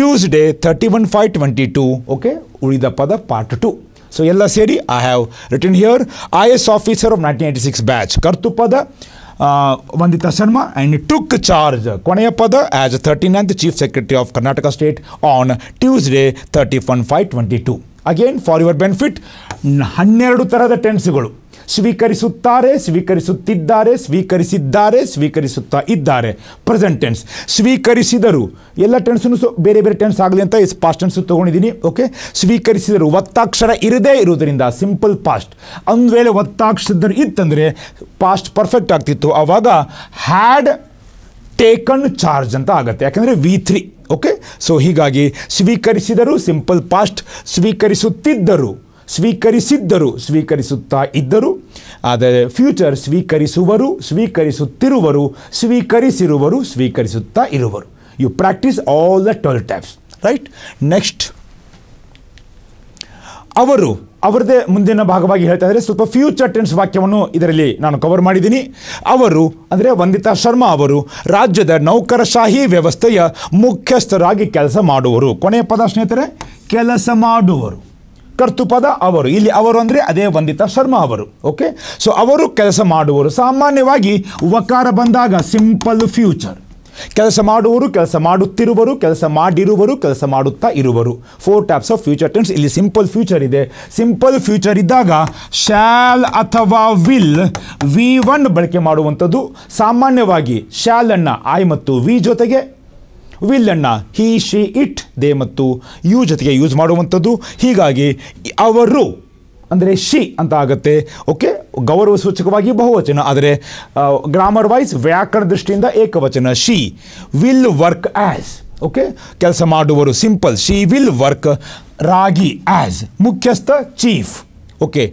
Tuesday thirty one five twenty two okay ಉಳಿದ ಪದ ಪಾರ್ಟ್ ಟು ಸೊ ಎಲ್ಲ ಸೇರಿ I have written here I S officer of uh, Vandita Sharma and he took charge Konayapada as 39th Chief Secretary of Karnataka State on Tuesday 31 522. Again for your benefit ಹನ್ನೆರಡು ಥರದ ಟೆನ್ಸ್ಗಳು ಸ್ವೀಕರಿಸುತ್ತಾರೆ ಸ್ವೀಕರಿಸುತ್ತಿದ್ದಾರೆ ಸ್ವೀಕರಿಸಿದ್ದಾರೆ ಸ್ವೀಕರಿಸುತ್ತಾ ಇದ್ದಾರೆ ಪ್ರೆಸೆಂಟ್ ಟೆನ್ಸ್ ಸ್ವೀಕರಿಸಿದರು ಎಲ್ಲ ಟೆನ್ಸನ್ನು ಸೊ ಬೇರೆ ಬೇರೆ ಟೆನ್ಸ್ ಆಗಲಿ ಅಂತ ಎಸ್ ಪಾಸ್ಟ್ ಟೆನ್ಸ್ ತೊಗೊಂಡಿದ್ದೀನಿ ಓಕೆ ಸ್ವೀಕರಿಸಿದರು ಒತ್ತಾಕ್ಷರ ಇರದೇ ಇರುವುದರಿಂದ ಸಿಂಪಲ್ ಪಾಸ್ಟ್ ಅಂದ ವೇಳೆ ಒತ್ತಾಕ್ಷರ ಇತ್ತಂದರೆ ಪಾಸ್ಟ್ ಪರ್ಫೆಕ್ಟ್ ಆಗ್ತಿತ್ತು ಆವಾಗ ಹ್ಯಾಡ್ ಟೇಕನ್ ಚಾರ್ಜ್ ಅಂತ ಆಗುತ್ತೆ ಯಾಕಂದರೆ ವಿ ತ್ರೀ ಓಕೆ ಸೊ ಹೀಗಾಗಿ ಸ್ವೀಕರಿಸಿದರು ಸಿಂಪಲ್ ಪಾಸ್ಟ್ ಸ್ವೀಕರಿಸುತ್ತಿದ್ದರು ಸ್ವೀಕರಿಸಿದ್ದರು ಸ್ವೀಕರಿಸುತ್ತಾ ಇದ್ದರು ಆದರೆ ಫ್ಯೂಚರ್ ಸ್ವೀಕರಿಸುವರು ಸ್ವೀಕರಿಸುತ್ತಿರುವರು ಸ್ವೀಕರಿಸಿರುವರು ಸ್ವೀಕರಿಸುತ್ತಾ ಇರುವರು you practise all the twelve types right next ಅವರು ಅವರದೇ ಮುಂದಿನ ಭಾಗವಾಗಿ ಹೇಳ್ತಾ ಇದ್ದಾರೆ ಸ್ವಲ್ಪ ಫ್ಯೂಚರ್ ಟೆನ್ಸ್ ವಾಕ್ಯವನ್ನು ಇದರಲ್ಲಿ ನಾನು ಕವರ್ ಮಾಡಿದ್ದೀನಿ ಅವರು ಅಂದರೆ ವಂದಿತಾ ಶರ್ಮಾ ಅವರು ರಾಜ್ಯದ ನೌಕರಶಾಹಿ ವ್ಯವಸ್ಥೆಯ ಮುಖ್ಯಸ್ಥರಾಗಿ ಕೆಲಸ ಮಾಡುವರು ಕೊನೆಯ ಪದ ಸ್ನೇಹಿತರೆ ಕೆಲಸ ಮಾಡುವರು ಕರ್ತುಪದ ಅವರು ಇಲ್ಲಿ ಅವರು ಅಂದರೆ ಅದೇ ವಂದಿತಾ ಶರ್ಮಾ ಅವರು ಓಕೆ ಸೊ ಅವರು ಕೆಲಸ ಮಾಡುವರು ಸಾಮಾನ್ಯವಾಗಿ ವಕಾರ ಬಂದಾಗ ಸಿಂಪಲ್ ಫ್ಯೂಚರ್ ಕೆಲಸ ಮಾಡುವರು ಕೆಲಸ ಮಾಡುತ್ತಿರುವರು ಕೆಲಸ ಮಾಡಿರುವರು ಕೆಲಸ ಮಾಡುತ್ತಾ ಇರುವರು four types of future tense ಇಲ್ಲಿ ಸಿಂಪಲ್ ಫ್ಯೂಚರ್ ಇದೆ ಸಿಂಪಲ್ ಫ್ಯೂಚರ್ ಇದ್ದಾಗ ಶ್ಯಾಲ್ ಅಥವಾ ವಿಲ್ ವಿ ಒನ್ ಬಳಕೆ ಮಾಡುವಂಥದ್ದು ಸಾಮಾನ್ಯವಾಗಿ ಅನ್ನು ಐ ಮತ್ತು ವಿ ಜೊತೆಗೆ ವಿಲ್ ವಿಲ್ಲನ್ನು ಹಿ ಶಿ ಇಟ್ ದೇ ಮತ್ತು ಯು ಜೊತೆಗೆ ಯೂಸ್ ಮಾಡುವಂಥದ್ದು ಹೀಗಾಗಿ ಅವರು ಅಂದರೆ ಶಿ ಅಂತ ಆಗುತ್ತೆ ಓಕೆ ಗೌರವ ಸೂಚಕವಾಗಿ ಬಹುವಚನ ಆದರೆ ಗ್ರಾಮರ್ ವೈಸ್ ವ್ಯಾಕರಣ ದೃಷ್ಟಿಯಿಂದ ಏಕವಚನ she will work as okay ಕೆಲಸ ಮಾಡುವರು ಸಿಂಪಲ್ ಶಿ ವಿಲ್ ವರ್ಕ್ ರಾಗಿ ಆ್ಯಸ್ ಮುಖ್ಯಸ್ಥ ಚೀಫ್ ಓಕೆ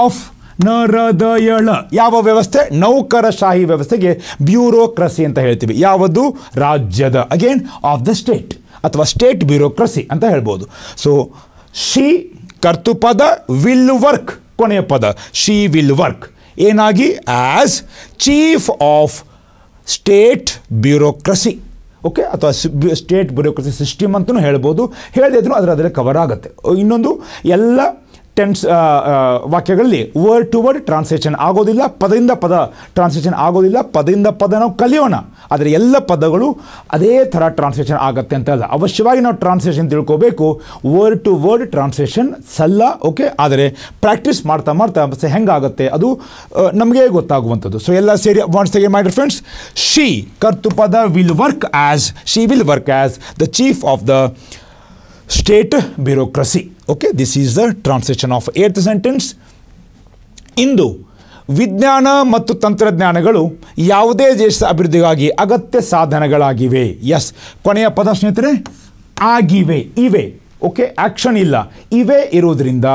ಆಫ್ ನರದಯಳ ಯಾವ ವ್ಯವಸ್ಥೆ ನೌಕರಶಾಹಿ ವ್ಯವಸ್ಥೆಗೆ ಬ್ಯೂರೋಕ್ರಸಿ ಅಂತ ಹೇಳ್ತೀವಿ ಯಾವುದು ರಾಜ್ಯದ ಅಗೇನ್ ಆಫ್ ದ ಸ್ಟೇಟ್ ಅಥವಾ ಸ್ಟೇಟ್ ಬ್ಯೂರೋಕ್ರಸಿ ಅಂತ ಹೇಳ್ಬೋದು ಸೊ ಶಿ ಕರ್ತುಪದ ವಿಲ್ ವರ್ಕ್ ಕೊನೆಯ ಪದ ಶಿ ವಿಲ್ ವರ್ಕ್ ಏನಾಗಿ as chief of state bureaucracy okay ಅಥವಾ ಸ್ಟೇಟ್ ಬ್ಯೂರೋಕ್ರಸಿ ಸಿಸ್ಟಮ್ ಅಂತಲೂ ಹೇಳ್ಬೋದು ಹೇಳದಿದ್ರು ಅದರ ಅದರಲ್ಲಿ ಕವರ್ ಆಗುತ್ತೆ ಇನ್ನೊಂದು ಎಲ್ಲ ಟೆನ್ಸ್ uh, uh, ವಾಕ್ಯಗಳಲ್ಲಿ ವರ್ಡ್ ಟು ವರ್ಡ್ ಟ್ರಾನ್ಸ್ಲೇಷನ್ ಆಗೋದಿಲ್ಲ ಪದದಿಂದ ಪದ ಟ್ರಾನ್ಸ್ಲೇಷನ್ ಆಗೋದಿಲ್ಲ ಪದದಿಂದ ಪದ ನಾವು ಕಲಿಯೋಣ ಆದರೆ ಎಲ್ಲ ಪದಗಳು ಅದೇ ಥರ ಟ್ರಾನ್ಸ್ಲೇಷನ್ ಆಗುತ್ತೆ ಅಂತ ಅಲ್ಲ ಅವಶ್ಯವಾಗಿ ನಾವು ಟ್ರಾನ್ಸ್ಲೇಷನ್ ತಿಳ್ಕೋಬೇಕು ವರ್ಡ್ ಟು ವರ್ಡ್ ಟ್ರಾನ್ಸ್ಲೇಷನ್ ಸಲ್ಲ ಓಕೆ ಆದರೆ ಪ್ರಾಕ್ಟೀಸ್ ಮಾಡ್ತಾ ಮಾಡ್ತಾ ಹೆಂಗಾಗುತ್ತೆ ಅದು ನಮಗೆ ಗೊತ್ತಾಗುವಂಥದ್ದು ಸೊ ಎಲ್ಲ ಸೇರಿ ವಾಟ್ಸ್ ತೆಗೆ ಮೈ ಫ್ರೆಂಡ್ಸ್ ಶಿ ಪದ will work as she will work as the chief of the state bureaucracy okay this is the translation of eighth sentence ಇಂದು ವಿಜ್ಞಾನ ಮತ್ತು ತಂತ್ರಜ್ಞಾನಗಳು ಯಾವುದೇ ದೇಶದ ಅಭಿವೃದ್ಧಿಗಾಗಿ ಅಗತ್ಯ ಸಾಧನಗಳಾಗಿವೆ ಎಸ್ ಕೊನೆಯ ಪದ ಸ್ನೇಹಿತರೆ ಆಗಿವೆ ಇವೆ ಓಕೆ ಆಕ್ಷನ್ ಇಲ್ಲ ಇವೆ ಇರುವುದರಿಂದ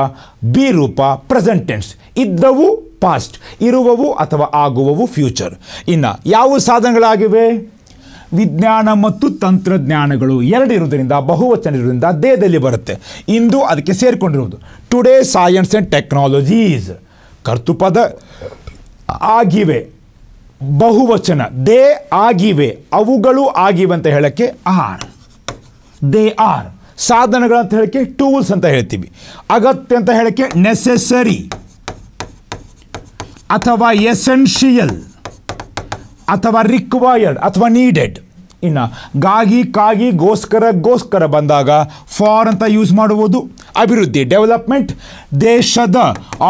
ಬಿ ರೂಪ ಪ್ರೆಸೆಂಟ್ ಇದ್ದವು ಪಾಸ್ಟ್ ಇರುವವು ಅಥವಾ ಆಗುವವು ಫ್ಯೂಚರ್ ಇನ್ನು ಯಾವ ಸಾಧನಗಳಾಗಿವೆ ವಿಜ್ಞಾನ ಮತ್ತು ತಂತ್ರಜ್ಞಾನಗಳು ಎರಡು ಇರುವುದರಿಂದ ಬಹುವಚನ ಇರುವುದರಿಂದ ದೇಹದಲ್ಲಿ ಬರುತ್ತೆ ಇಂದು ಅದಕ್ಕೆ ಸೇರಿಕೊಂಡಿರುವುದು ಟುಡೇ ಸೈನ್ಸ್ ಆ್ಯಂಡ್ ಟೆಕ್ನಾಲಜೀಸ್ ಕರ್ತುಪದ ಆಗಿವೆ ಬಹುವಚನ ದೇ ಆಗಿವೆ ಅವುಗಳು ಆಗಿವೆ ಅಂತ ಹೇಳೋಕ್ಕೆ ಆರ್ ದೇ ಆರ್ ಸಾಧನಗಳು ಅಂತ ಹೇಳೋಕ್ಕೆ ಟೂಲ್ಸ್ ಅಂತ ಹೇಳ್ತೀವಿ ಅಗತ್ಯ ಅಂತ ಹೇಳೋಕ್ಕೆ ನೆಸೆಸರಿ ಅಥವಾ ಎಸೆನ್ಷಿಯಲ್ ಅಥವಾ ರಿಕ್ವೈರ್ಡ್ ಅಥವಾ ನೀಡೆಡ್ ಇನ್ನು ಗಾಗಿ ಕಾಗಿ ಗೋಸ್ಕರ ಗೋಸ್ಕರ ಬಂದಾಗ ಫಾರ್ ಅಂತ ಯೂಸ್ ಮಾಡುವುದು ಅಭಿವೃದ್ಧಿ ಡೆವಲಪ್ಮೆಂಟ್ ದೇಶದ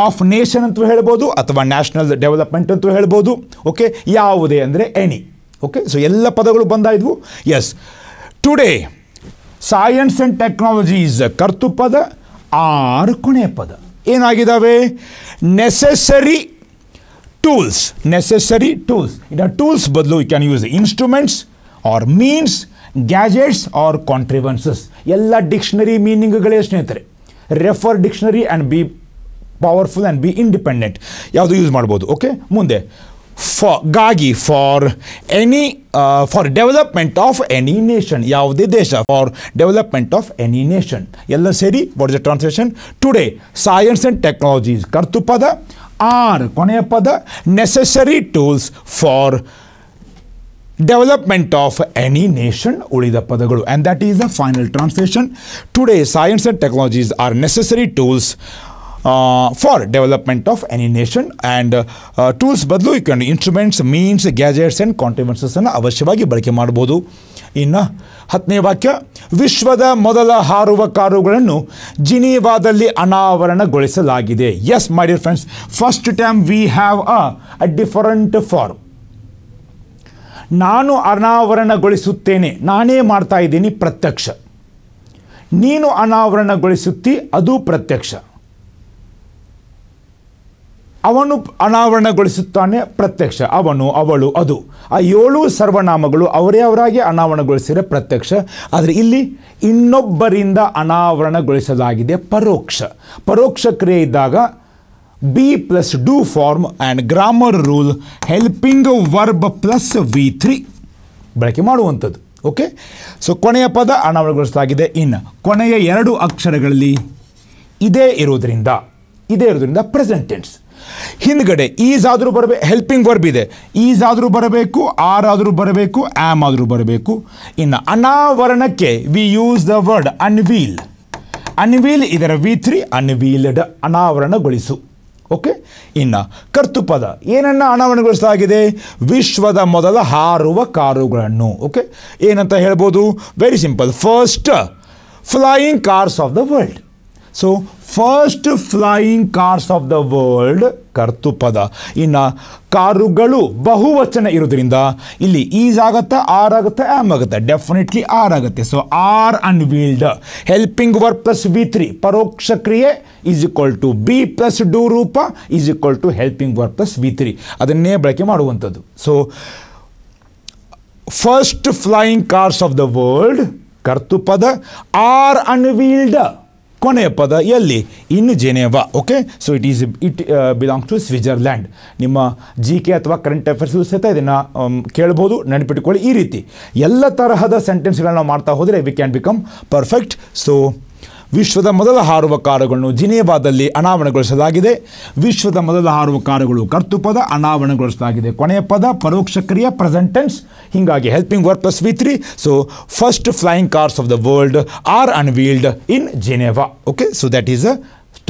ಆಫ್ ನೇಷನ್ ಅಂತೂ ಹೇಳ್ಬೋದು ಅಥವಾ ನ್ಯಾಷನಲ್ ಡೆವಲಪ್ಮೆಂಟ್ ಅಂತೂ ಹೇಳ್ಬೋದು ಓಕೆ ಯಾವುದೇ ಅಂದರೆ ಎನಿ ಓಕೆ ಸೊ ಎಲ್ಲ ಪದಗಳು ಬಂದಾಯಿದ್ವು as today science and technology ಕರ್ತು ಪದ ಆರು ಕೊನೆಯ ಪದ ಏನಾಗಿದ್ದಾವೆ necessary tools necessary tools In the tools badlu we can use instruments or gadgets or contrivances ಎಲ್ಲ ಡಿಕ್ಷನರಿ ಮೀನಿಂಗ್ಗಳೇ ಸ್ನೇಹಿತರೆ refer dictionary and be powerful and be independent ಯಾವುದು ಯೂಸ್ ಮಾಡ್ಬೋದು ಓಕೆ ಮುಂದೆ for Gagi for any uh, for development of any nation. Yaudi Desha for development of any nation. Yella Seri, what is the translation? Today, science and technologies Kartupada are necessary tools for development of any nation ulida padagalu and that is the final translation today science and technologies are necessary tools for development of any nation and tools ಬದಲು ಈ ಕಂಡು ಇನ್ಸ್ಟ್ರೂಮೆಂಟ್ಸ್ ಮೀನ್ಸ್ ಗ್ಯಾಜೆಟ್ಸ್ ಆ್ಯಂಡ್ ಕಾಂಟ್ರಿಮೆನ್ಸಸನ್ನು ಅವಶ್ಯವಾಗಿ ಬಳಕೆ ಮಾಡ್ಬೋದು ಇನ್ನು ಹತ್ತನೇ ವಾಕ್ಯ ವಿಶ್ವದ ಮೊದಲ ಹಾರುವ ಕಾರುಗಳನ್ನು ಜಿನೀವಾದಲ್ಲಿ ಅನಾವರಣಗೊಳಿಸಲಾಗಿದೆ as my dear friends first time we have a different form ನಾನು ಅನಾವರಣಗೊಳಿಸುತ್ತೇನೆ ನಾನೇ ಮಾಡ್ತಾ ಇದ್ದೀನಿ ಪ್ರತ್ಯಕ್ಷ ನೀನು ಅನಾವರಣಗೊಳಿಸುತ್ತಿ ಅದು ಪ್ರತ್ಯಕ್ಷ ಅವನು ಅನಾವರಣಗೊಳಿಸುತ್ತಾನೆ ಪ್ರತ್ಯಕ್ಷ ಅವನು ಅವಳು ಅದು ಆ ಏಳು ಸರ್ವನಾಮಗಳು ಅವರೇ ಅವರಾಗಿ ಅನಾವರಣಗೊಳಿಸಿದರೆ ಪ್ರತ್ಯಕ್ಷ ಆದರೆ ಇಲ್ಲಿ ಇನ್ನೊಬ್ಬರಿಂದ ಅನಾವರಣಗೊಳಿಸಲಾಗಿದೆ ಪರೋಕ್ಷ ಪರೋಕ್ಷ ಕ್ರಿಯೆ ಇದ್ದಾಗ be plus do form and grammar rule helping verb plus V three ಬಳಕೆ ಮಾಡುವಂಥದ್ದು ಓಕೆ ಸೊ ಕೊನೆಯ ಪದ ಅನಾವರಣಗೊಳಿಸಲಾಗಿದೆ ಇನ್ನು ಕೊನೆಯ ಎರಡು ಅಕ್ಷರಗಳಲ್ಲಿ ಇದೇ ಇರೋದರಿಂದ ಇದೇ ಇರೋದರಿಂದ ಪ್ರೆಸೆಂಟೆನ್ಸ್ ಹಿಂದ್ಗಡೆ ಈಸ್ ಆದರೂ ಬರಬೇಕು ಹೆಲ್ಪಿಂಗ್ ವರ್ಬ್ ಇದೆ ಈಸ್ ಆದರೂ ಬರಬೇಕು ಆರ್ ಆದರೂ ಬರಬೇಕು ಆಮ್ ಆದರೂ ಬರಬೇಕು ಇನ್ನು ಅನಾವರಣಕ್ಕೆ we use the word unveil unveil ಇದರ ವಿ ತ್ರೀ ಅನ್ವೀಲ್ಡ್ ಅನಾವರಣಗೊಳಿಸು ಓಕೆ ಇನ್ನು ಕರ್ತುಪದ ಏನನ್ನು ಅನಾವರಣಗೊಳಿಸಲಾಗಿದೆ ವಿಶ್ವದ ಮೊದಲ ಹಾರುವ ಕಾರುಗಳನ್ನು ಓಕೆ ಏನಂತ ಹೇಳ್ಬೋದು very simple first flying cars of the world so first flying cars of the world ಕರ್ತುಪದ ಇನ್ನು ಕಾರುಗಳು ಬಹುವಚನ ಇರೋದ್ರಿಂದ ಇಲ್ಲಿ ಈಸ್ ಆಗುತ್ತೆ ಆರ್ ಆಗುತ್ತೆ ಆಮ್ ಆಗುತ್ತೆ ಡೆಫಿನೆಟ್ಲಿ ಆರ್ ಆಗುತ್ತೆ so are unveiled helping work plus V three ಪರೋಕ್ಷ ಕ್ರಿಯೆ is equal to be plus do ರೂಪ is equal to helping verb plus V three ಅದನ್ನೇ ಬಳಕೆ ಮಾಡುವಂಥದ್ದು so first flying cars of the world ಕರ್ತು ಪದ ಆರ್ ಅನ್ವೀಲ್ಡ್ ಕೊನೆಯ ಪದ ಎಲ್ಲಿ ಇನ್ನು Geneva okay so it is it belong to Switzerland ನಿಮ್ಮ ಜಿ ಕೆ ಅಥವಾ ಕರೆಂಟ್ ಅಫೇರ್ಸ್ ಸಹಿತ ಇದನ್ನು um, ಕೇಳ್ಬೋದು ನೆನಪಿಟ್ಕೊಳ್ಳಿ ಈ ರೀತಿ ಎಲ್ಲ ತರಹದ ಸೆಂಟೆನ್ಸ್ಗಳನ್ನ ನಾವು ಮಾಡ್ತಾ ಹೋದರೆ we can become perfect so ವಿಶ್ವದ ಮೊದಲ ಹಾರುವ ಕಾರುಗಳನ್ನು ಜಿನೇವಾದಲ್ಲಿ ಅನಾವರಣಗೊಳಿಸಲಾಗಿದೆ ವಿಶ್ವದ ಮೊದಲ ಹಾರುವ ಕಾರುಗಳು ಕರ್ತುಪದ ಅನಾವರಣಗೊಳಿಸಲಾಗಿದೆ ಕೊನೆಯ ಪದ ಪರೋಕ್ಷ ಕ್ರಿಯೆ ಪ್ರೆಸೆಂಟೆನ್ಸ್ ಹೀಗಾಗಿ helping work plus V three so first flying cars of the world are unveiled in Geneva okay so that is a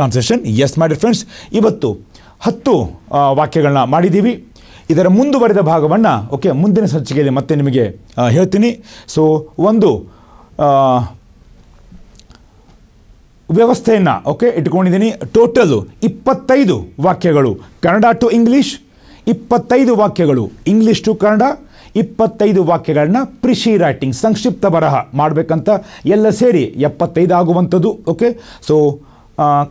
translation as my dear friends ಇವತ್ತು ಹತ್ತು ವಾಕ್ಯಗಳನ್ನ ಮಾಡಿದ್ದೀವಿ ಇದರ ಮುಂದುವರೆದ ಭಾಗವನ್ನು ಓಕೆ ಮುಂದಿನ ಸಂಚಿಕೆಯಲ್ಲಿ ಮತ್ತೆ ನಿಮಗೆ ಹೇಳ್ತೀನಿ ಸೊ ಒಂದು ವ್ಯವಸ್ಥೆಯನ್ನು ಓಕೆ ಇಟ್ಕೊಂಡಿದ್ದೀನಿ ಟೋಟಲು ಇಪ್ಪತ್ತೈದು ವಾಕ್ಯಗಳು ಕನ್ನಡ ಟು ಇಂಗ್ಲೀಷ್ ಇಪ್ಪತ್ತೈದು ವಾಕ್ಯಗಳು ಇಂಗ್ಲೀಷ್ ಟು ಕನ್ನಡ ಇಪ್ಪತ್ತೈದು ವಾಕ್ಯಗಳನ್ನ ಪ್ರಿಶಿ ರೈಟಿಂಗ್ ಸಂಕ್ಷಿಪ್ತ ಬರಹ ಮಾಡಬೇಕಂತ ಎಲ್ಲ ಸೇರಿ ಎಪ್ಪತ್ತೈದು ಆಗುವಂಥದ್ದು ಓಕೆ ಸೊ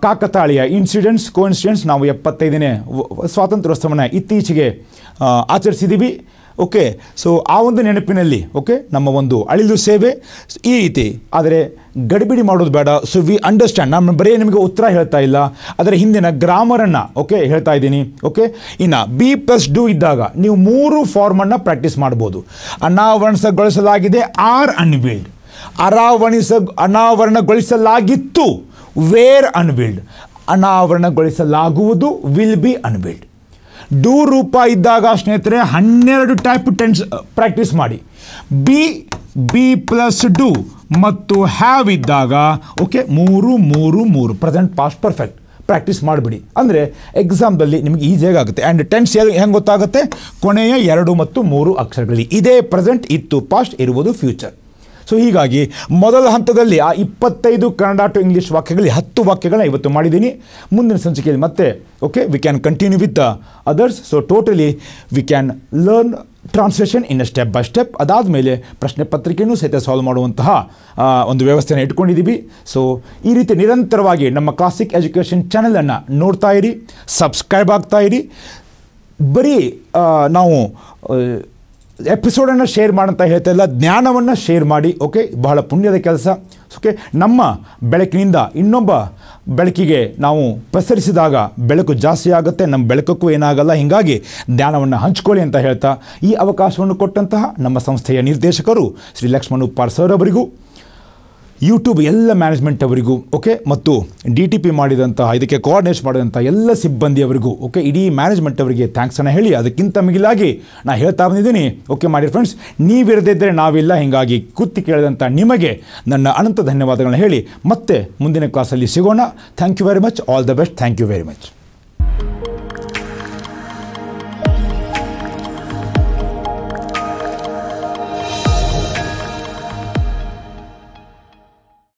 ಕಾಕತಾಳಿಯ ಇನ್ಸಿಡೆಂಟ್ಸ್ ಕೋಇನ್ಸಿಡೆಂಟ್ಸ್ ನಾವು ಎಪ್ಪತ್ತೈದನೇ ಸ್ವಾತಂತ್ರ್ಯೋತ್ಸವನ ಇತ್ತೀಚೆಗೆ ಆಚರಿಸಿದ್ದೀವಿ ಓಕೆ ಸೊ ಆ ಒಂದು ನೆನಪಿನಲ್ಲಿ ಓಕೆ ನಮ್ಮ ಒಂದು ಅಳಿಲು ಸೇವೆ ಈ ರೀತಿ ಆದರೆ ಗಡಿಬಿಡಿ ಮಾಡೋದು ಬೇಡ ಸೊ ವಿ ಅಂಡರ್ಸ್ಟ್ಯಾಂಡ್ ನಾನು ಬರೀ ನಿಮಗೆ ಉತ್ತರ ಹೇಳ್ತಾ ಇಲ್ಲ ಅದರ ಹಿಂದಿನ ಗ್ರಾಮರನ್ನು ಓಕೆ ಹೇಳ್ತಾ ಇದ್ದೀನಿ ಓಕೆ ಇನ್ನು ಬಿ ಪ್ಲಸ್ ಡು ಇದ್ದಾಗ ನೀವು ಮೂರು ಫಾರ್ಮನ್ನು ಪ್ರಾಕ್ಟೀಸ್ ಮಾಡ್ಬೋದು ಅನಾವರಣಗೊಳಿಸಲಾಗಿದೆ ಆರ್ ಅನ್ವಿಲ್ಡ್ ಅರಾವಣಿಸ ಅನಾವರಣಗೊಳಿಸಲಾಗಿತ್ತು ವೇರ್ ಅನ್ವಿಲ್ಡ್ ಅನಾವರಣಗೊಳಿಸಲಾಗುವುದು ವಿಲ್ ಬಿ ಅನ್ಬಿಲ್ಡ್ ಡು ರೂಪ ಇದ್ದಾಗ ಸ್ನೇಹಿತರೆ ಹನ್ನೆರಡು ಟೈಪ್ ಟೆನ್ಸ್ ಪ್ರಾಕ್ಟೀಸ್ ಮಾಡಿ ಬಿ ಬಿ ಪ್ಲಸ್ ಡು ಮತ್ತು ಹ್ಯಾವ್ ಇದ್ದಾಗ ಓಕೆ ಮೂರು ಮೂರು ಮೂರು ಪ್ರೆಸೆಂಟ್ ಪಾಸ್ಟ್ ಪರ್ಫೆಕ್ಟ್ ಪ್ರಾಕ್ಟೀಸ್ ಮಾಡಿಬಿಡಿ ಅಂದರೆ ಎಕ್ಸಾಮ್ದಲ್ಲಿ ನಿಮಗೆ ಈಸಿಯಾಗಿ ಆಗುತ್ತೆ ಆ್ಯಂಡ್ ಟೆನ್ಸ್ ಹೆಂಗೆ ಗೊತ್ತಾಗುತ್ತೆ ಕೊನೆಯ ಎರಡು ಮತ್ತು ಮೂರು ಅಕ್ಷರಗಳಲ್ಲಿ ಇದೇ ಪ್ರೆಸೆಂಟ್ ಇತ್ತು ಪಾಸ್ಟ್ ಇರುವುದು ಫ್ಯೂಚರ್ ಸೊ ಹೀಗಾಗಿ ಮೊದಲ ಹಂತದಲ್ಲಿ ಆ ಇಪ್ಪತ್ತೈದು ಕನ್ನಡ ಟು ಇಂಗ್ಲೀಷ್ ವಾಕ್ಯಗಳಲ್ಲಿ ಹತ್ತು ವಾಕ್ಯಗಳನ್ನ ಇವತ್ತು ಮಾಡಿದ್ದೀನಿ ಮುಂದಿನ ಸಂಚಿಕೆಯಲ್ಲಿ ಮತ್ತೆ okay we can continue with the others so totally we can learn translation in step by step ಅದಾದ ಮೇಲೆ ಪ್ರಶ್ನೆ ಪತ್ರಿಕೆಯೂ ಸಹಿತ ಸಾಲ್ವ್ ಮಾಡುವಂತಹ ಒಂದು ವ್ಯವಸ್ಥೆಯನ್ನು ಇಟ್ಕೊಂಡಿದ್ದೀವಿ ಸೊ ಈ ರೀತಿ ನಿರಂತರವಾಗಿ ನಮ್ಮ ಕ್ಲಾಸಿಕ್ ಎಜುಕೇಷನ್ ಚಾನಲನ್ನು ನೋಡ್ತಾ ಇರಿ ಸಬ್ಸ್ಕ್ರೈಬ್ ಆಗ್ತಾ ಇರಿ ಬರೀ ನಾವು ಎಪಿಸೋಡನ್ನು ಶೇರ್ ಮಾಡಂತ ಹೇಳ್ತಾ ಇಲ್ಲ ಜ್ಞಾನವನ್ನು ಶೇರ್ ಮಾಡಿ ಓಕೆ ಬಹಳ ಪುಣ್ಯದ ಕೆಲಸ ಓಕೆ ನಮ್ಮ ಬೆಳಕಿನಿಂದ ಇನ್ನೊಬ್ಬ ಬೆಳಕಿಗೆ ನಾವು ಪ್ರಸರಿಸಿದಾಗ ಬೆಳಕು ಜಾಸ್ತಿ ಆಗುತ್ತೆ ನಮ್ಮ ಬೆಳಕಕ್ಕೂ ಏನಾಗಲ್ಲ ಹೀಗಾಗಿ ಜ್ಞಾನವನ್ನು ಹಂಚ್ಕೊಳ್ಳಿ ಅಂತ ಹೇಳ್ತಾ ಈ ಅವಕಾಶವನ್ನು ಕೊಟ್ಟಂತಹ ನಮ್ಮ ಸಂಸ್ಥೆಯ ನಿರ್ದೇಶಕರು ಶ್ರೀ ಲಕ್ಷ್ಮಣ ಉಪ್ಪಾರ್ ಸರ್ ಅವರಿಗೂ ಯೂಟ್ಯೂಬ್ ಎಲ್ಲ ಮ್ಯಾನೇಜ್ಮೆಂಟ್ ಅವರಿಗೂ ಓಕೆ ಮತ್ತು ಡಿ ಟಿ ಪಿ ಮಾಡಿದಂತಹ ಇದಕ್ಕೆ ಕೋಆರ್ಡಿನೇಟ್ ಮಾಡಿದಂಥ ಎಲ್ಲ ಸಿಬ್ಬಂದಿಯವರಿಗೂ ಓಕೆ ಇಡೀ ಮ್ಯಾನೇಜ್ಮೆಂಟ್ ಅವರಿಗೆ ಥ್ಯಾಂಕ್ಸ್ ಅನ್ನ ಹೇಳಿ ಅದಕ್ಕಿಂತ ಮಿಗಿಲಾಗಿ ನಾನು ಹೇಳ್ತಾ ಬಂದಿದ್ದೀನಿ ಓಕೆ ಮಾಡಿ ಫ್ರೆಂಡ್ಸ್ ನೀವಿರದಿದ್ದರೆ ನಾವಿಲ್ಲ ಹೀಗಾಗಿ ಕುತ್ತಿ ಕೇಳಿದಂಥ ನಿಮಗೆ ನನ್ನ ಅನಂತ ಧನ್ಯವಾದಗಳನ್ನ ಹೇಳಿ ಮತ್ತೆ ಮುಂದಿನ ಕ್ಲಾಸಲ್ಲಿ ಸಿಗೋಣ thank you very much all the best thank you very much